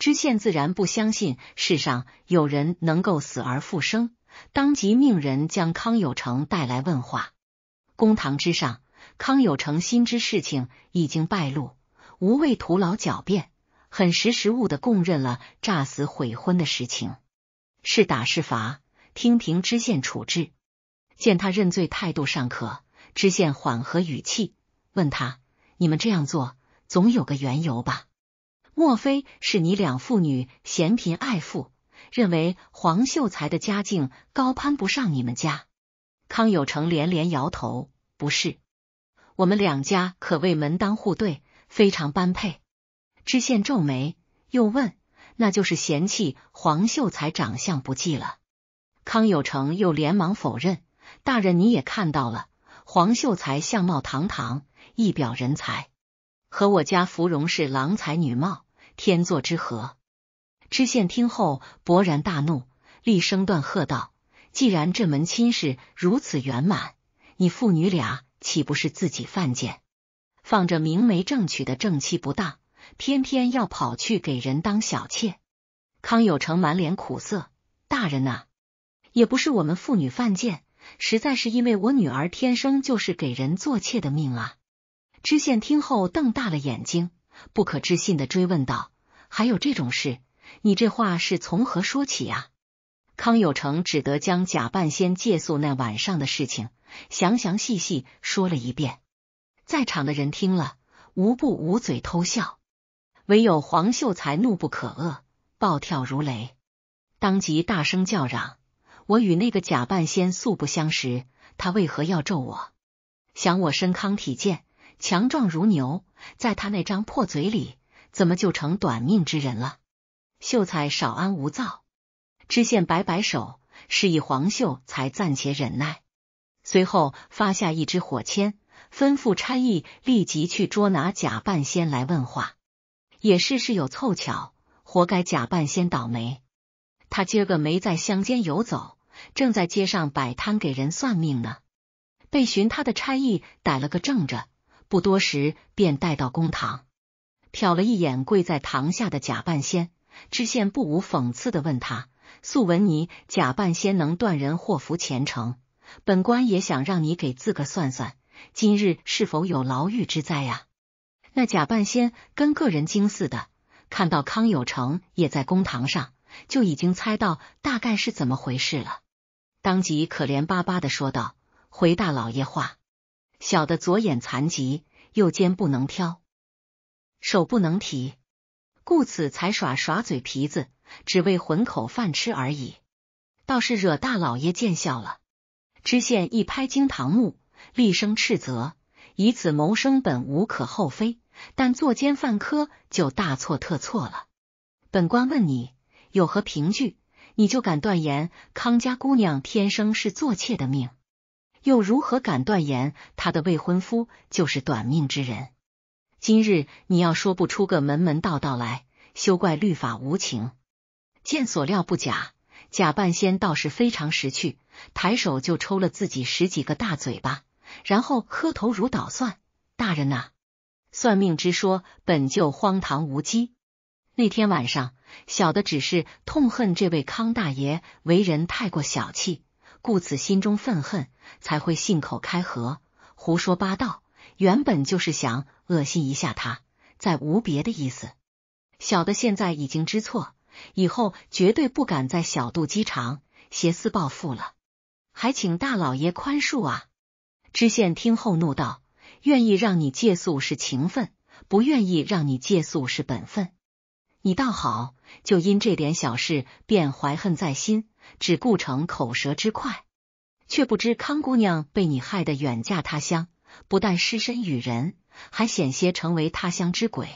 知县自然不相信世上有人能够死而复生，当即命人将康有成带来问话。公堂之上，康有成心知事情已经败露，无谓徒劳狡辩，很识时务的供认了诈死悔婚的实情。是打是罚，听凭知县处置。见他认罪态度尚可，知县缓和语气，问他：“你们这样做，总有个缘由吧？”莫非是你两父女嫌贫爱富，认为黄秀才的家境高攀不上你们家？康有成连连摇头，不是，我们两家可谓门当户对，非常般配。知县皱眉又问：“那就是嫌弃黄秀才长相不济了？”康有成又连忙否认：“大人你也看到了，黄秀才相貌堂堂，一表人才，和我家芙蓉是郎才女貌。”天作之合，知县听后勃然大怒，厉声断喝道：“既然这门亲事如此圆满，你父女俩岂不是自己犯贱？放着明媒正娶的正妻不当，偏偏要跑去给人当小妾？”康有成满脸苦涩：“大人呐，也不是我们父女犯贱，实在是因为我女儿天生就是给人做妾的命啊！”知县听后瞪大了眼睛，不可置信的追问道。还有这种事？你这话是从何说起啊？康有成只得将假半仙借宿那晚上的事情详详细细说了一遍，在场的人听了无不捂嘴偷笑，唯有黄秀才怒不可遏，暴跳如雷，当即大声叫嚷：“我与那个假半仙素不相识，他为何要咒我？想我身康体健，强壮如牛，在他那张破嘴里！”怎么就成短命之人了？秀才少安无躁。知县摆摆手，示意黄秀才暂且忍耐。随后发下一支火签，吩咐差役立即去捉拿贾半仙来问话。也是事有凑巧，活该贾半仙倒霉。他今个没在乡间游走，正在街上摆摊给人算命呢，被寻他的差役逮了个正着。不多时，便带到公堂。瞟了一眼跪在堂下的贾半仙，知县不无讽刺地问他：“素闻你贾半仙能断人祸福前程，本官也想让你给自个算算，今日是否有牢狱之灾呀？”那贾半仙跟个人精似的，看到康有成也在公堂上，就已经猜到大概是怎么回事了，当即可怜巴巴地说道：“回大老爷话，小的左眼残疾，右肩不能挑。”手不能提，故此才耍耍嘴皮子，只为混口饭吃而已。倒是惹大老爷见笑了。知县一拍惊堂木，厉声斥责：以此谋生本无可厚非，但作奸犯科就大错特错了。本官问你有何凭据，你就敢断言康家姑娘天生是做妾的命？又如何敢断言她的未婚夫就是短命之人？今日你要说不出个门门道道来，休怪律法无情。见所料不假，贾半仙倒是非常识趣，抬手就抽了自己十几个大嘴巴，然后磕头如捣蒜。大人呐，算命之说本就荒唐无稽。那天晚上，小的只是痛恨这位康大爷为人太过小气，故此心中愤恨，才会信口开河，胡说八道。原本就是想恶心一下他，再无别的意思。小的现在已经知错，以后绝对不敢再小肚鸡肠、挟私报复了。还请大老爷宽恕啊！知县听后怒道：“愿意让你借宿是情分，不愿意让你借宿是本分。你倒好，就因这点小事便怀恨在心，只顾逞口舌之快，却不知康姑娘被你害得远嫁他乡。”不但失身于人，还险些成为他乡之鬼。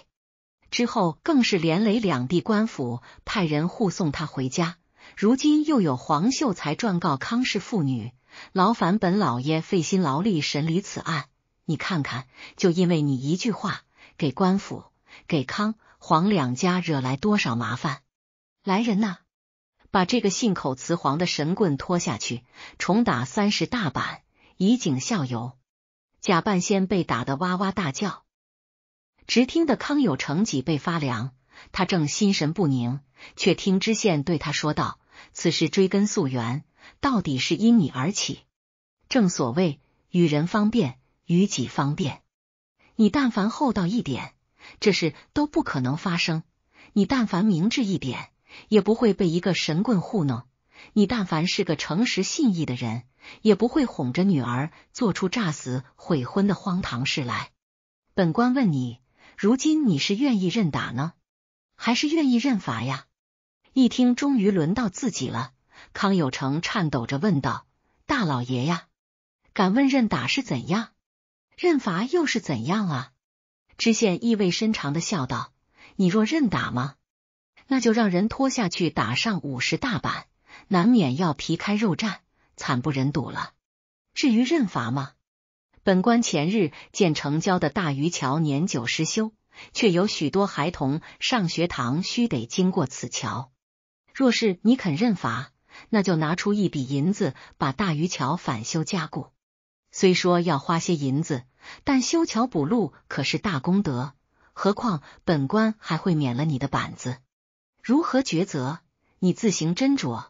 之后更是连累两地官府派人护送他回家。如今又有黄秀才状告康氏妇女，劳烦本老爷费心劳力审理此案。你看看，就因为你一句话，给官府、给康黄两家惹来多少麻烦！来人呐，把这个信口雌黄的神棍拖下去，重打三十大板，以儆效尤。贾半仙被打得哇哇大叫，直听得康有成脊背发凉。他正心神不宁，却听知县对他说道：“此事追根溯源，到底是因你而起。正所谓与人方便，与己方便。你但凡厚道一点，这事都不可能发生；你但凡明智一点，也不会被一个神棍糊弄。”你但凡是个诚实信义的人，也不会哄着女儿做出诈死悔婚的荒唐事来。本官问你，如今你是愿意认打呢，还是愿意认罚呀？一听终于轮到自己了，康有成颤抖着问道：“大老爷呀，敢问认打是怎样，认罚又是怎样啊？”知县意味深长的笑道：“你若认打吗，那就让人拖下去打上五十大板。”难免要皮开肉绽，惨不忍睹了。至于认罚吗？本官前日见城郊的大鱼桥年久失修，却有许多孩童上学堂须得经过此桥。若是你肯认罚，那就拿出一笔银子把大鱼桥返修加固。虽说要花些银子，但修桥补路可是大功德。何况本官还会免了你的板子。如何抉择？你自行斟酌。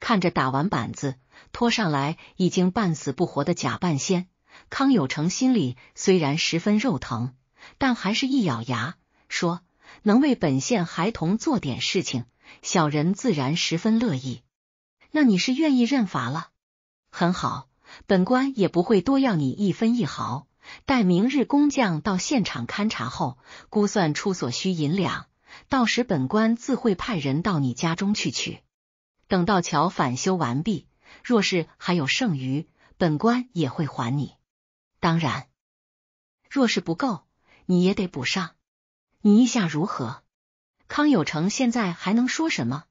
看着打完板子、拖上来已经半死不活的假半仙康有成，心里虽然十分肉疼，但还是一咬牙说：“能为本县孩童做点事情，小人自然十分乐意。那你是愿意认罚了？很好，本官也不会多要你一分一毫。待明日工匠到现场勘察后，估算出所需银两，到时本官自会派人到你家中去取。”等到桥返修完毕，若是还有剩余，本官也会还你。当然，若是不够，你也得补上。你意下如何？康有成现在还能说什么？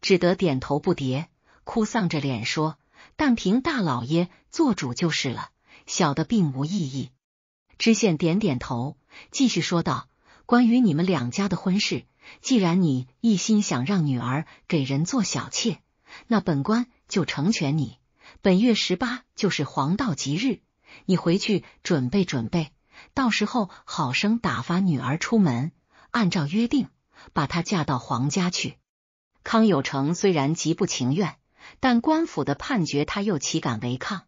只得点头不迭，哭丧着脸说：“但凭大老爷做主就是了，小的并无异议。”知县点点头，继续说道：“关于你们两家的婚事。”既然你一心想让女儿给人做小妾，那本官就成全你。本月十八就是黄道吉日，你回去准备准备，到时候好生打发女儿出门，按照约定把她嫁到皇家去。康有成虽然极不情愿，但官府的判决他又岂敢违抗？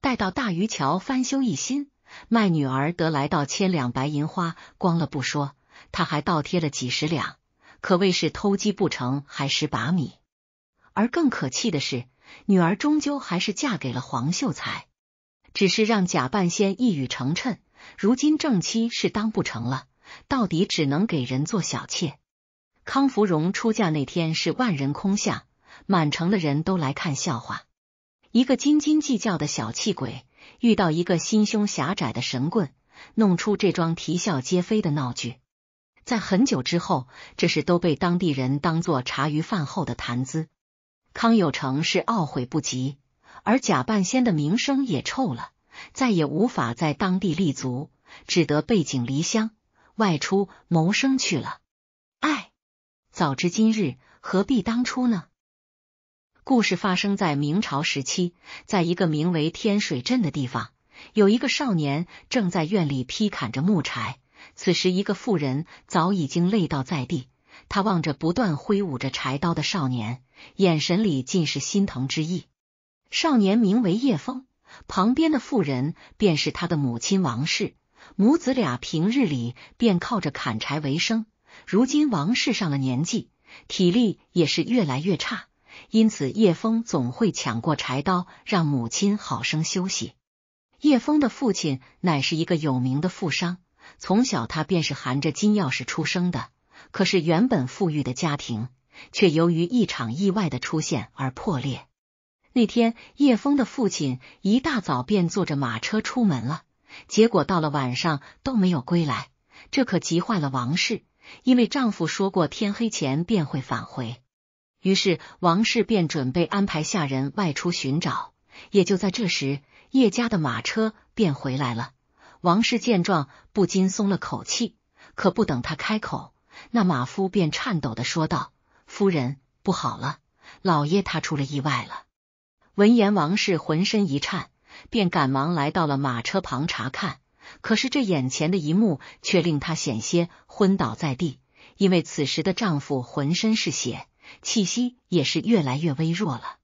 待到大鱼桥翻修一新，卖女儿得来到千两白银，花光了不说。他还倒贴了几十两，可谓是偷鸡不成还蚀把米。而更可气的是，女儿终究还是嫁给了黄秀才，只是让贾半仙一语成谶。如今正妻是当不成了，到底只能给人做小妾。康芙蓉出嫁那天是万人空巷，满城的人都来看笑话。一个斤斤计较的小气鬼，遇到一个心胸狭窄的神棍，弄出这桩啼笑皆非的闹剧。在很久之后，这事都被当地人当做茶余饭后的谈资。康有成是懊悔不及，而假半仙的名声也臭了，再也无法在当地立足，只得背井离乡，外出谋生去了。唉，早知今日，何必当初呢？故事发生在明朝时期，在一个名为天水镇的地方，有一个少年正在院里劈砍着木柴。此时，一个妇人早已经累倒在地。她望着不断挥舞着柴刀的少年，眼神里尽是心疼之意。少年名为叶峰，旁边的妇人便是他的母亲王氏。母子俩平日里便靠着砍柴为生。如今王氏上了年纪，体力也是越来越差，因此叶峰总会抢过柴刀，让母亲好生休息。叶峰的父亲乃是一个有名的富商。从小，他便是含着金钥匙出生的。可是，原本富裕的家庭却由于一场意外的出现而破裂。那天，叶峰的父亲一大早便坐着马车出门了，结果到了晚上都没有归来，这可急坏了王氏。因为丈夫说过天黑前便会返回，于是王氏便准备安排下人外出寻找。也就在这时，叶家的马车便回来了。王氏见状不禁松了口气，可不等他开口，那马夫便颤抖的说道：“夫人不好了，老爷他出了意外了。”闻言，王氏浑身一颤，便赶忙来到了马车旁查看。可是这眼前的一幕却令她险些昏倒在地，因为此时的丈夫浑身是血，气息也是越来越微弱了。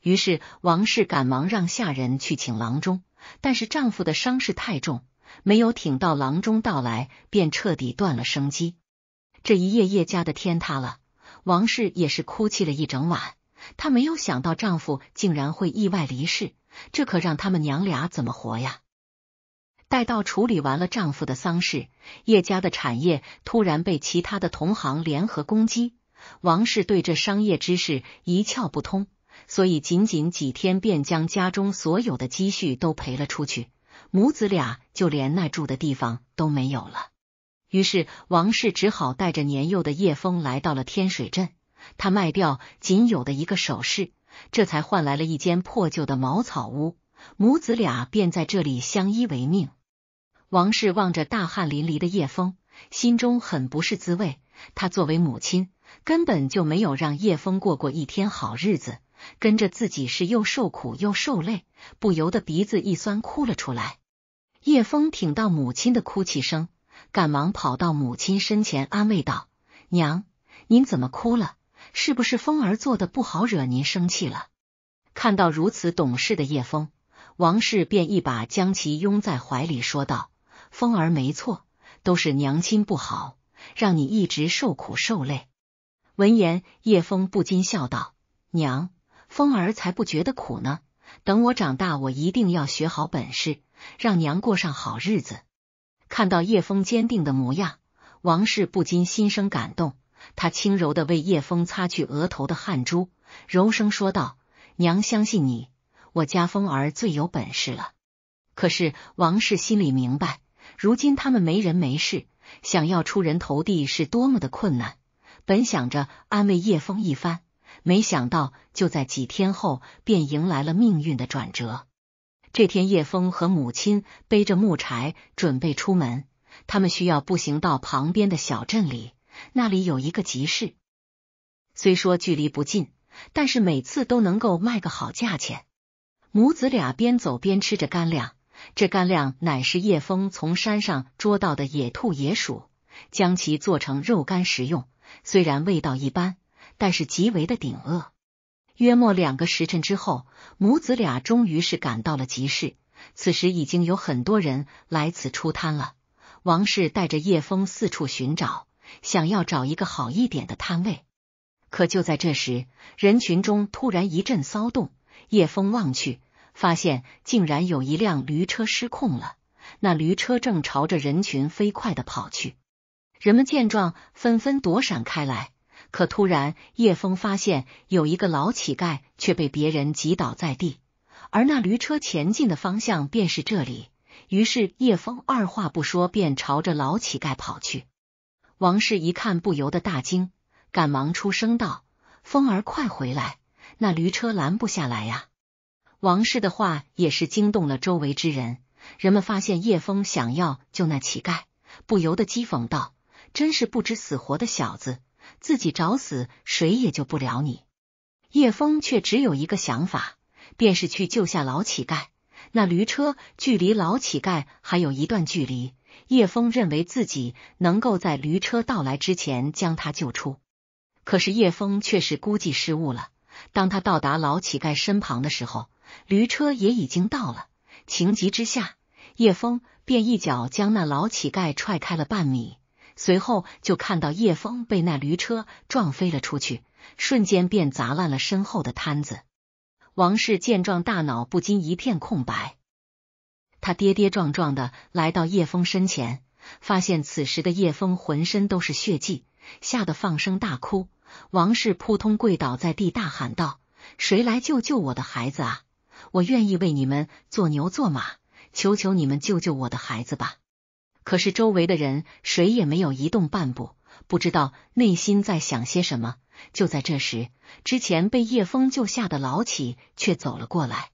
于是王氏赶忙让下人去请郎中，但是丈夫的伤势太重。没有挺到郎中到来，便彻底断了生机。这一夜，叶家的天塌了。王氏也是哭泣了一整晚。她没有想到丈夫竟然会意外离世，这可让他们娘俩怎么活呀？待到处理完了丈夫的丧事，叶家的产业突然被其他的同行联合攻击。王氏对这商业之事一窍不通，所以仅仅几天便将家中所有的积蓄都赔了出去。母子俩就连那住的地方都没有了，于是王氏只好带着年幼的叶枫来到了天水镇。他卖掉仅有的一个首饰，这才换来了一间破旧的茅草屋。母子俩便在这里相依为命。王氏望着大汗淋漓的叶枫，心中很不是滋味。他作为母亲，根本就没有让叶枫过过一天好日子。跟着自己是又受苦又受累，不由得鼻子一酸，哭了出来。叶枫听到母亲的哭泣声，赶忙跑到母亲身前，安慰道：“娘，您怎么哭了？是不是风儿做的不好，惹您生气了？”看到如此懂事的叶枫，王氏便一把将其拥在怀里，说道：“风儿没错，都是娘亲不好，让你一直受苦受累。”闻言，叶枫不禁笑道：“娘。”风儿才不觉得苦呢。等我长大，我一定要学好本事，让娘过上好日子。看到叶枫坚定的模样，王氏不禁心生感动。他轻柔的为叶枫擦去额头的汗珠，柔声说道：“娘相信你，我家风儿最有本事了。”可是王氏心里明白，如今他们没人没事，想要出人头地是多么的困难。本想着安慰叶枫一番。没想到，就在几天后，便迎来了命运的转折。这天，叶峰和母亲背着木柴准备出门，他们需要步行到旁边的小镇里，那里有一个集市。虽说距离不近，但是每次都能够卖个好价钱。母子俩边走边吃着干粮，这干粮乃是叶峰从山上捉到的野兔、野鼠，将其做成肉干食用，虽然味道一般。但是极为的顶饿。约莫两个时辰之后，母子俩终于是赶到了集市。此时已经有很多人来此出摊了。王氏带着叶枫四处寻找，想要找一个好一点的摊位。可就在这时，人群中突然一阵骚动。叶枫望去，发现竟然有一辆驴车失控了。那驴车正朝着人群飞快的跑去，人们见状纷纷躲闪开来。可突然，叶枫发现有一个老乞丐却被别人挤倒在地，而那驴车前进的方向便是这里。于是叶枫二话不说，便朝着老乞丐跑去。王氏一看，不由得大惊，赶忙出声道：“风儿，快回来！那驴车拦不下来呀！”王氏的话也是惊动了周围之人，人们发现叶枫想要救那乞丐，不由得讥讽道：“真是不知死活的小子！”自己找死，谁也救不了你。叶枫却只有一个想法，便是去救下老乞丐。那驴车距离老乞丐还有一段距离，叶枫认为自己能够在驴车到来之前将他救出。可是叶枫却是估计失误了。当他到达老乞丐身旁的时候，驴车也已经到了。情急之下，叶枫便一脚将那老乞丐踹开了半米。随后就看到叶枫被那驴车撞飞了出去，瞬间便砸烂了身后的摊子。王氏见状，大脑不禁一片空白，他跌跌撞撞的来到叶枫身前，发现此时的叶枫浑身都是血迹，吓得放声大哭。王氏扑通跪倒在地，大喊道：“谁来救救我的孩子啊！我愿意为你们做牛做马，求求你们救救我的孩子吧！”可是周围的人谁也没有移动半步，不知道内心在想些什么。就在这时，之前被叶峰救下的老乞却走了过来。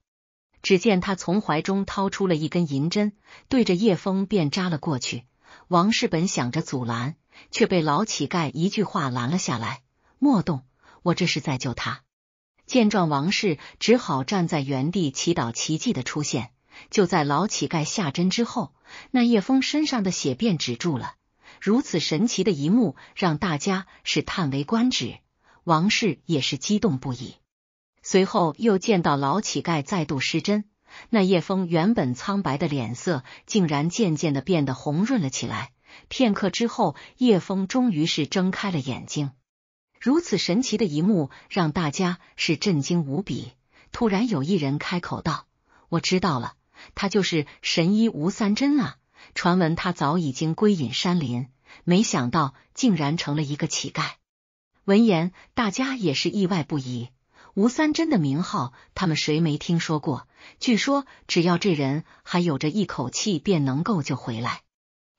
只见他从怀中掏出了一根银针，对着叶枫便扎了过去。王氏本想着阻拦，却被老乞丐一句话拦了下来：“莫动，我这是在救他。”见状，王氏只好站在原地祈祷奇迹的出现。就在老乞丐下针之后，那叶枫身上的血便止住了。如此神奇的一幕，让大家是叹为观止。王氏也是激动不已。随后又见到老乞丐再度施针，那叶枫原本苍白的脸色竟然渐渐的变得红润了起来。片刻之后，叶枫终于是睁开了眼睛。如此神奇的一幕，让大家是震惊无比。突然有一人开口道：“我知道了。”他就是神医吴三真啊！传闻他早已经归隐山林，没想到竟然成了一个乞丐。闻言，大家也是意外不已。吴三真的名号，他们谁没听说过？据说只要这人还有着一口气，便能够救回来。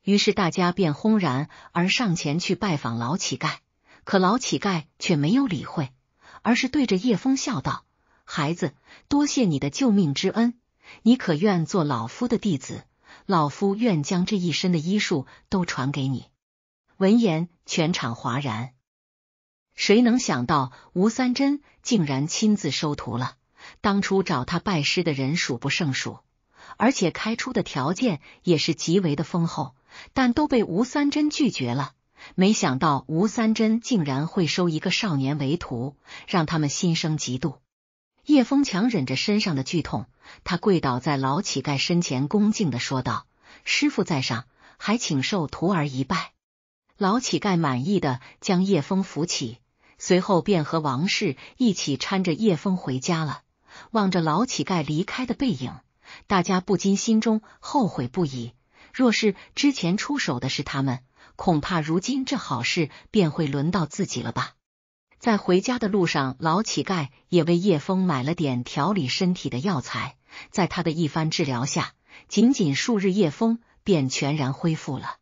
于是大家便轰然而上前去拜访老乞丐，可老乞丐却没有理会，而是对着叶枫笑道：“孩子，多谢你的救命之恩。”你可愿做老夫的弟子？老夫愿将这一身的医术都传给你。闻言，全场哗然。谁能想到吴三真竟然亲自收徒了？当初找他拜师的人数不胜数，而且开出的条件也是极为的丰厚，但都被吴三真拒绝了。没想到吴三真竟然会收一个少年为徒，让他们心生嫉妒。叶峰强忍着身上的剧痛。他跪倒在老乞丐身前，恭敬的说道：“师傅在上，还请受徒儿一拜。”老乞丐满意的将叶枫扶起，随后便和王氏一起搀着叶枫回家了。望着老乞丐离开的背影，大家不禁心中后悔不已。若是之前出手的是他们，恐怕如今这好事便会轮到自己了吧。在回家的路上，老乞丐也为叶枫买了点调理身体的药材。在他的一番治疗下，仅仅数日，叶枫便全然恢复了。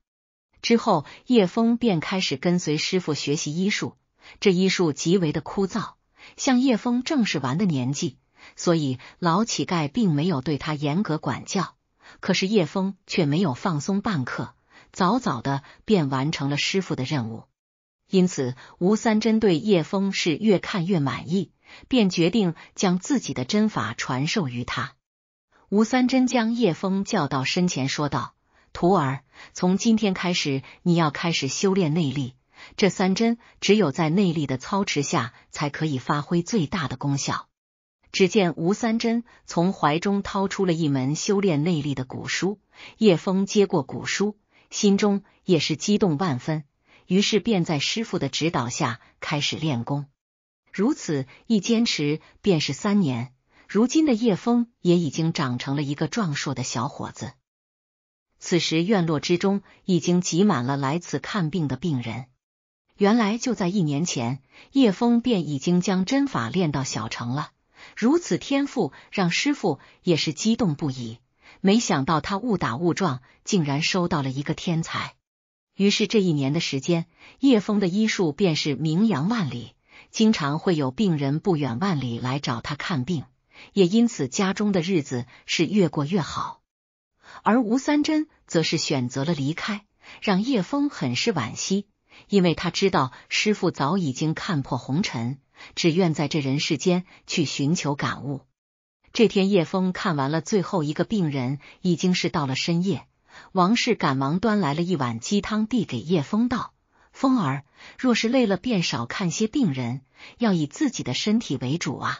之后，叶枫便开始跟随师傅学习医术。这医术极为的枯燥，像叶枫正是玩的年纪，所以老乞丐并没有对他严格管教。可是叶枫却没有放松半刻，早早的便完成了师傅的任务。因此，吴三针对叶枫是越看越满意，便决定将自己的针法传授于他。吴三真将叶枫叫到身前，说道：“徒儿，从今天开始，你要开始修炼内力。这三针只有在内力的操持下，才可以发挥最大的功效。”只见吴三真从怀中掏出了一门修炼内力的古书，叶枫接过古书，心中也是激动万分。于是便在师傅的指导下开始练功，如此一坚持便是三年。如今的叶峰也已经长成了一个壮硕的小伙子。此时院落之中已经挤满了来此看病的病人。原来就在一年前，叶峰便已经将针法练到小成了。如此天赋，让师傅也是激动不已。没想到他误打误撞，竟然收到了一个天才。于是这一年的时间，叶枫的医术便是名扬万里，经常会有病人不远万里来找他看病，也因此家中的日子是越过越好。而吴三真则是选择了离开，让叶枫很是惋惜，因为他知道师傅早已经看破红尘，只愿在这人世间去寻求感悟。这天，叶枫看完了最后一个病人，已经是到了深夜。王氏赶忙端来了一碗鸡汤，递给叶枫道：“枫儿，若是累了，便少看些病人，要以自己的身体为主啊。”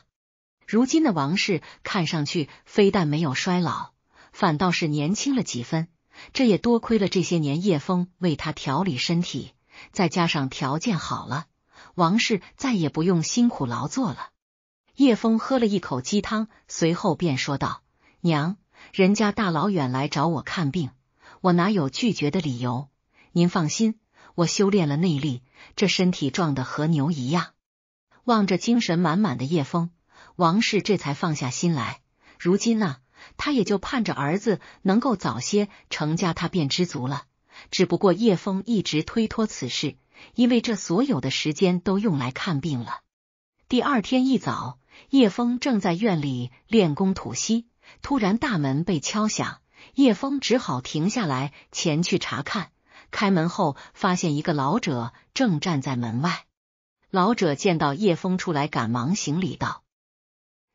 如今的王氏看上去非但没有衰老，反倒是年轻了几分。这也多亏了这些年叶枫为他调理身体，再加上条件好了，王氏再也不用辛苦劳作了。叶枫喝了一口鸡汤，随后便说道：“娘，人家大老远来找我看病。”我哪有拒绝的理由？您放心，我修炼了内力，这身体壮的和牛一样。望着精神满满的叶枫，王氏这才放下心来。如今呢，他也就盼着儿子能够早些成家，他便知足了。只不过叶枫一直推脱此事，因为这所有的时间都用来看病了。第二天一早，叶枫正在院里练功吐息，突然大门被敲响。叶峰只好停下来前去查看，开门后发现一个老者正站在门外。老者见到叶峰出来，赶忙行礼道：“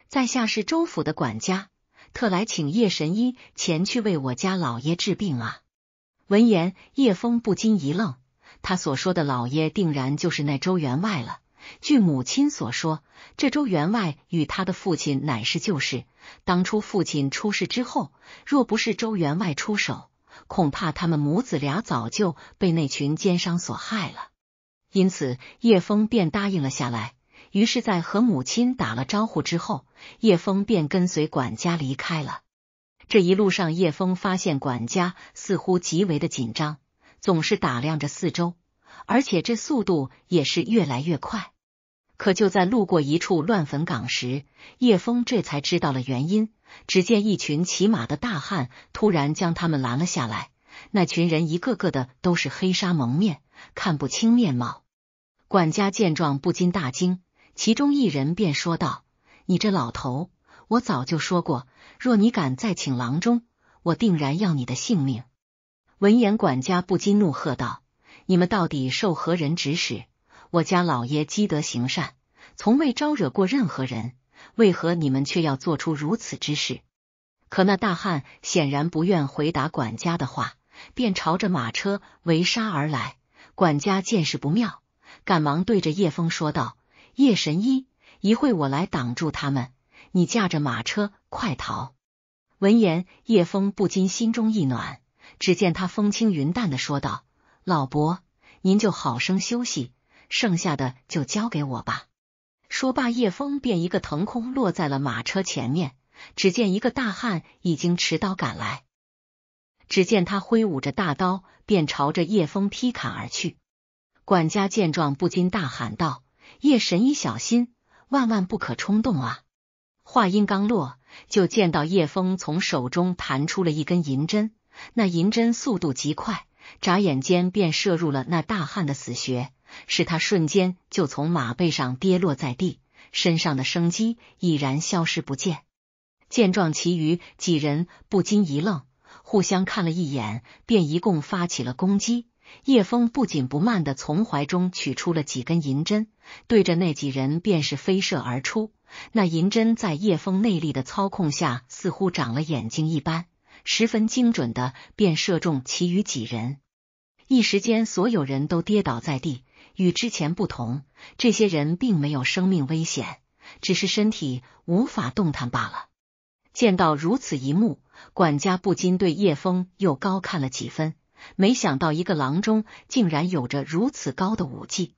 在下是周府的管家，特来请叶神医前去为我家老爷治病啊。”闻言，叶峰不禁一愣，他所说的老爷定然就是那周员外了。据母亲所说，这周员外与他的父亲乃是旧事。当初父亲出事之后，若不是周员外出手，恐怕他们母子俩早就被那群奸商所害了。因此，叶峰便答应了下来。于是，在和母亲打了招呼之后，叶峰便跟随管家离开了。这一路上，叶峰发现管家似乎极为的紧张，总是打量着四周，而且这速度也是越来越快。可就在路过一处乱坟岗时，叶峰这才知道了原因。只见一群骑马的大汉突然将他们拦了下来，那群人一个个的都是黑纱蒙面，看不清面貌。管家见状不禁大惊，其中一人便说道：“你这老头，我早就说过，若你敢再请郎中，我定然要你的性命。”闻言，管家不禁怒喝道：“你们到底受何人指使？”我家老爷积德行善，从未招惹过任何人，为何你们却要做出如此之事？可那大汉显然不愿回答管家的话，便朝着马车围杀而来。管家见势不妙，赶忙对着叶峰说道：“叶神医，一会我来挡住他们，你驾着马车快逃。”闻言，叶峰不禁心中一暖，只见他风轻云淡的说道：“老伯，您就好生休息。”剩下的就交给我吧。说罢，叶峰便一个腾空落在了马车前面。只见一个大汉已经持刀赶来，只见他挥舞着大刀，便朝着叶峰劈砍而去。管家见状，不禁大喊道：“叶神医，小心，万万不可冲动啊！”话音刚落，就见到叶峰从手中弹出了一根银针，那银针速度极快，眨眼间便射入了那大汉的死穴。使他瞬间就从马背上跌落在地，身上的生机已然消失不见。见状，其余几人不禁一愣，互相看了一眼，便一共发起了攻击。叶枫不紧不慢的从怀中取出了几根银针，对着那几人便是飞射而出。那银针在叶风内力的操控下，似乎长了眼睛一般，十分精准的便射中其余几人。一时间，所有人都跌倒在地。与之前不同，这些人并没有生命危险，只是身体无法动弹罢了。见到如此一幕，管家不禁对叶枫又高看了几分。没想到一个郎中竟然有着如此高的武技。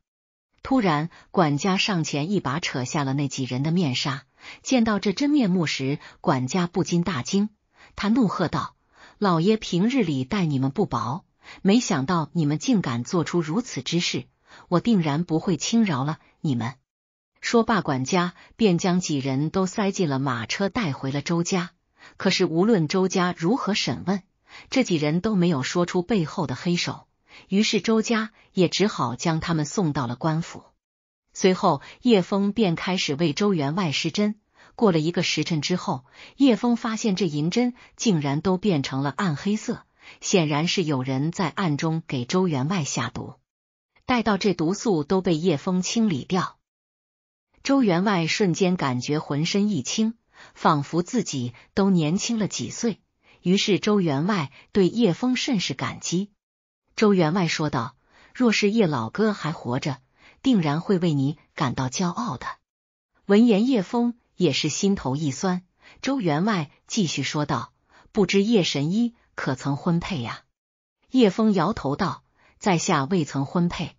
突然，管家上前一把扯下了那几人的面纱。见到这真面目时，管家不禁大惊，他怒喝道：“老爷平日里待你们不薄，没想到你们竟敢做出如此之事！”我定然不会轻饶了你们。说罢，管家便将几人都塞进了马车，带回了周家。可是无论周家如何审问，这几人都没有说出背后的黑手。于是周家也只好将他们送到了官府。随后，叶峰便开始为周员外施针。过了一个时辰之后，叶峰发现这银针竟然都变成了暗黑色，显然是有人在暗中给周员外下毒。待到这毒素都被叶枫清理掉，周员外瞬间感觉浑身一轻，仿佛自己都年轻了几岁。于是周员外对叶枫甚是感激。周员外说道：“若是叶老哥还活着，定然会为你感到骄傲的。”闻言，叶枫也是心头一酸。周员外继续说道：“不知叶神医可曾婚配呀？”叶枫摇头道：“在下未曾婚配。”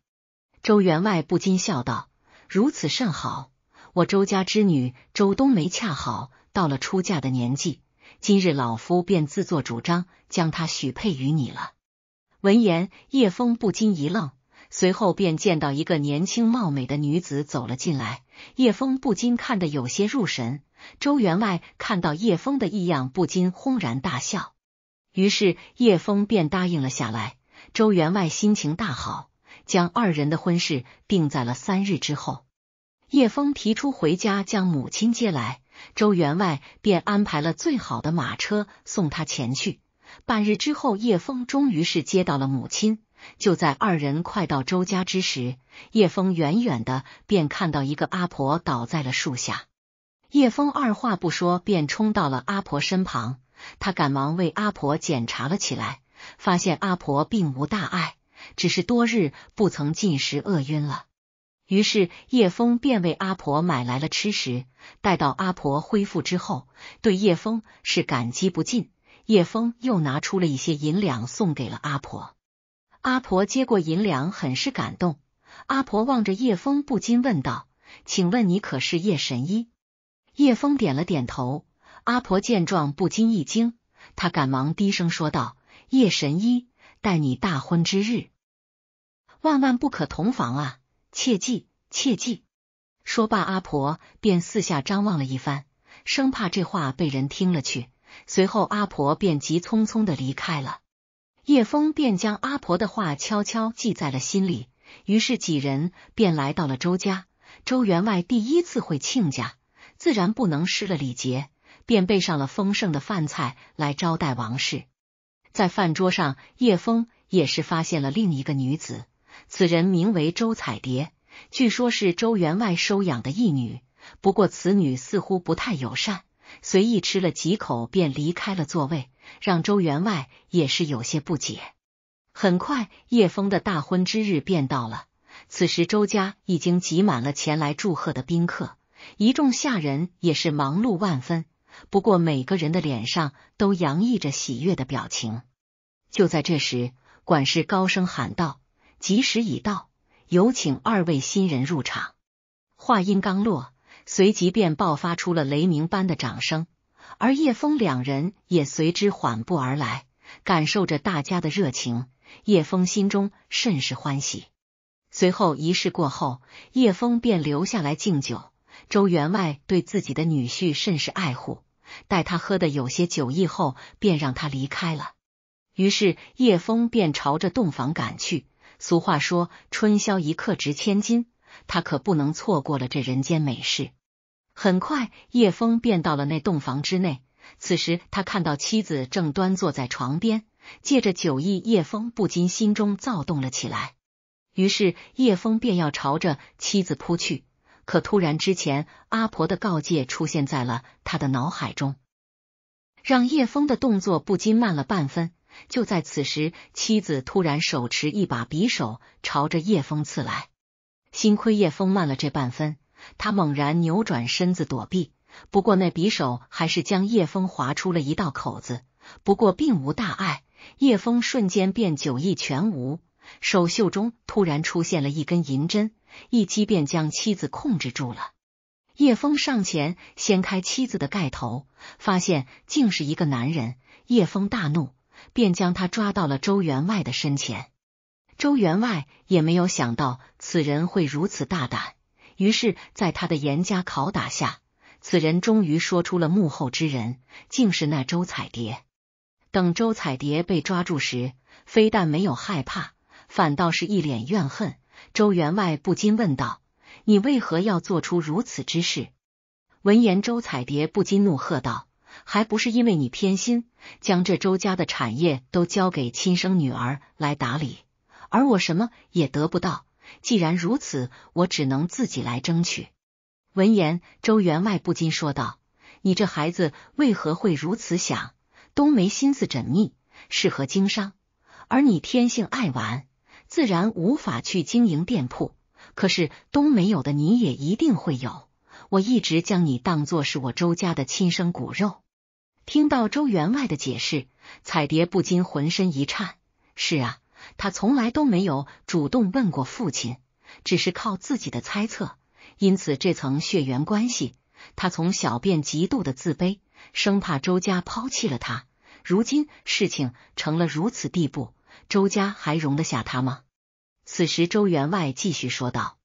周员外不禁笑道：“如此甚好，我周家之女周冬梅恰好到了出嫁的年纪，今日老夫便自作主张将她许配于你了。”闻言，叶枫不禁一愣，随后便见到一个年轻貌美的女子走了进来，叶枫不禁看得有些入神。周员外看到叶枫的异样，不禁轰然大笑，于是叶枫便答应了下来。周员外心情大好。将二人的婚事定在了三日之后。叶峰提出回家将母亲接来，周员外便安排了最好的马车送他前去。半日之后，叶峰终于是接到了母亲。就在二人快到周家之时，叶峰远远的便看到一个阿婆倒在了树下。叶峰二话不说便冲到了阿婆身旁，他赶忙为阿婆检查了起来，发现阿婆并无大碍。只是多日不曾进食，饿晕了。于是叶峰便为阿婆买来了吃食。待到阿婆恢复之后，对叶峰是感激不尽。叶峰又拿出了一些银两送给了阿婆。阿婆接过银两，很是感动。阿婆望着叶峰，不禁问道：“请问你可是叶神医？”叶峰点了点头。阿婆见状不禁一惊，他赶忙低声说道：“叶神医。”待你大婚之日，万万不可同房啊！切记，切记。说罢，阿婆便四下张望了一番，生怕这话被人听了去。随后，阿婆便急匆匆的离开了。叶枫便将阿婆的话悄悄记在了心里。于是，几人便来到了周家。周员外第一次回亲家，自然不能失了礼节，便备上了丰盛的饭菜来招待王氏。在饭桌上，叶枫也是发现了另一个女子，此人名为周彩蝶，据说是周员外收养的义女。不过此女似乎不太友善，随意吃了几口便离开了座位，让周员外也是有些不解。很快，叶枫的大婚之日便到了，此时周家已经挤满了前来祝贺的宾客，一众下人也是忙碌万分。不过每个人的脸上都洋溢着喜悦的表情。就在这时，管事高声喊道：“吉时已到，有请二位新人入场。”话音刚落，随即便爆发出了雷鸣般的掌声。而叶峰两人也随之缓步而来，感受着大家的热情，叶峰心中甚是欢喜。随后仪式过后，叶峰便留下来敬酒。周员外对自己的女婿甚是爱护，待他喝的有些酒意后，便让他离开了。于是叶峰便朝着洞房赶去。俗话说，春宵一刻值千金，他可不能错过了这人间美事。很快，叶峰便到了那洞房之内。此时，他看到妻子正端坐在床边，借着酒意，叶峰不禁心中躁动了起来。于是，叶峰便要朝着妻子扑去。可突然，之前阿婆的告诫出现在了他的脑海中，让叶峰的动作不禁慢了半分。就在此时，妻子突然手持一把匕首朝着叶峰刺来。幸亏叶峰慢了这半分，他猛然扭转身子躲避，不过那匕首还是将叶峰划出了一道口子。不过并无大碍，叶峰瞬间便酒意全无，手袖中突然出现了一根银针。一击便将妻子控制住了。叶峰上前掀开妻子的盖头，发现竟是一个男人。叶峰大怒，便将他抓到了周员外的身前。周员外也没有想到此人会如此大胆，于是在他的严加拷打下，此人终于说出了幕后之人竟是那周彩蝶。等周彩蝶被抓住时，非但没有害怕，反倒是一脸怨恨。周员外不禁问道：“你为何要做出如此之事？”闻言，周彩蝶不禁怒喝道：“还不是因为你偏心，将这周家的产业都交给亲生女儿来打理，而我什么也得不到。既然如此，我只能自己来争取。”闻言，周员外不禁说道：“你这孩子为何会如此想？冬梅心思缜密，适合经商，而你天性爱玩。”自然无法去经营店铺，可是都没有的，你也一定会有。我一直将你当做是我周家的亲生骨肉。听到周员外的解释，彩蝶不禁浑身一颤。是啊，他从来都没有主动问过父亲，只是靠自己的猜测。因此这层血缘关系，他从小便极度的自卑，生怕周家抛弃了他。如今事情成了如此地步。周家还容得下他吗？此时，周员外继续说道：“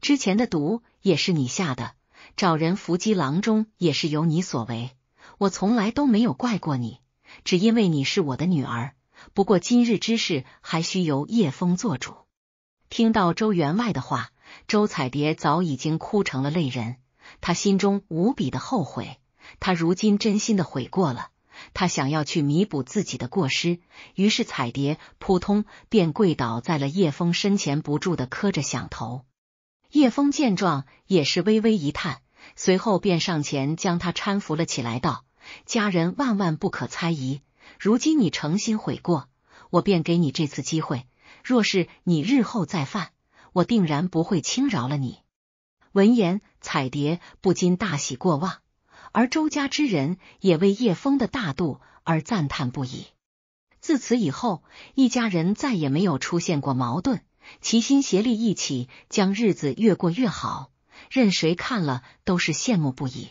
之前的毒也是你下的，找人伏击郎中也是由你所为，我从来都没有怪过你，只因为你是我的女儿。不过今日之事，还需由叶枫做主。”听到周员外的话，周彩蝶早已经哭成了泪人，她心中无比的后悔，她如今真心的悔过了。他想要去弥补自己的过失，于是彩蝶扑通便跪倒在了叶枫身前，不住的磕着响头。叶枫见状也是微微一叹，随后便上前将他搀扶了起来，道：“家人万万不可猜疑，如今你诚心悔过，我便给你这次机会。若是你日后再犯，我定然不会轻饶了你。”闻言，彩蝶不禁大喜过望。而周家之人也为叶枫的大度而赞叹不已。自此以后，一家人再也没有出现过矛盾，齐心协力一起将日子越过越好，任谁看了都是羡慕不已。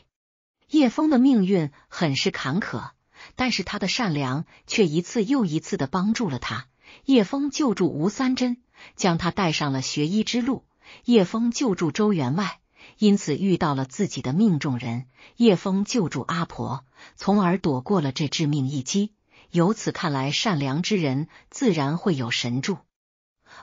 叶枫的命运很是坎坷，但是他的善良却一次又一次的帮助了他。叶枫救助吴三真，将他带上了学医之路；叶枫救助周员外。因此遇到了自己的命中人叶枫救助阿婆，从而躲过了这致命一击。由此看来，善良之人自然会有神助，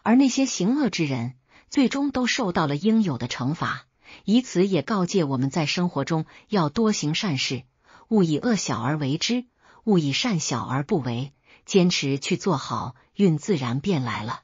而那些行恶之人最终都受到了应有的惩罚。以此也告诫我们在生活中要多行善事，勿以恶小而为之，勿以善小而不为，坚持去做好，运自然便来了。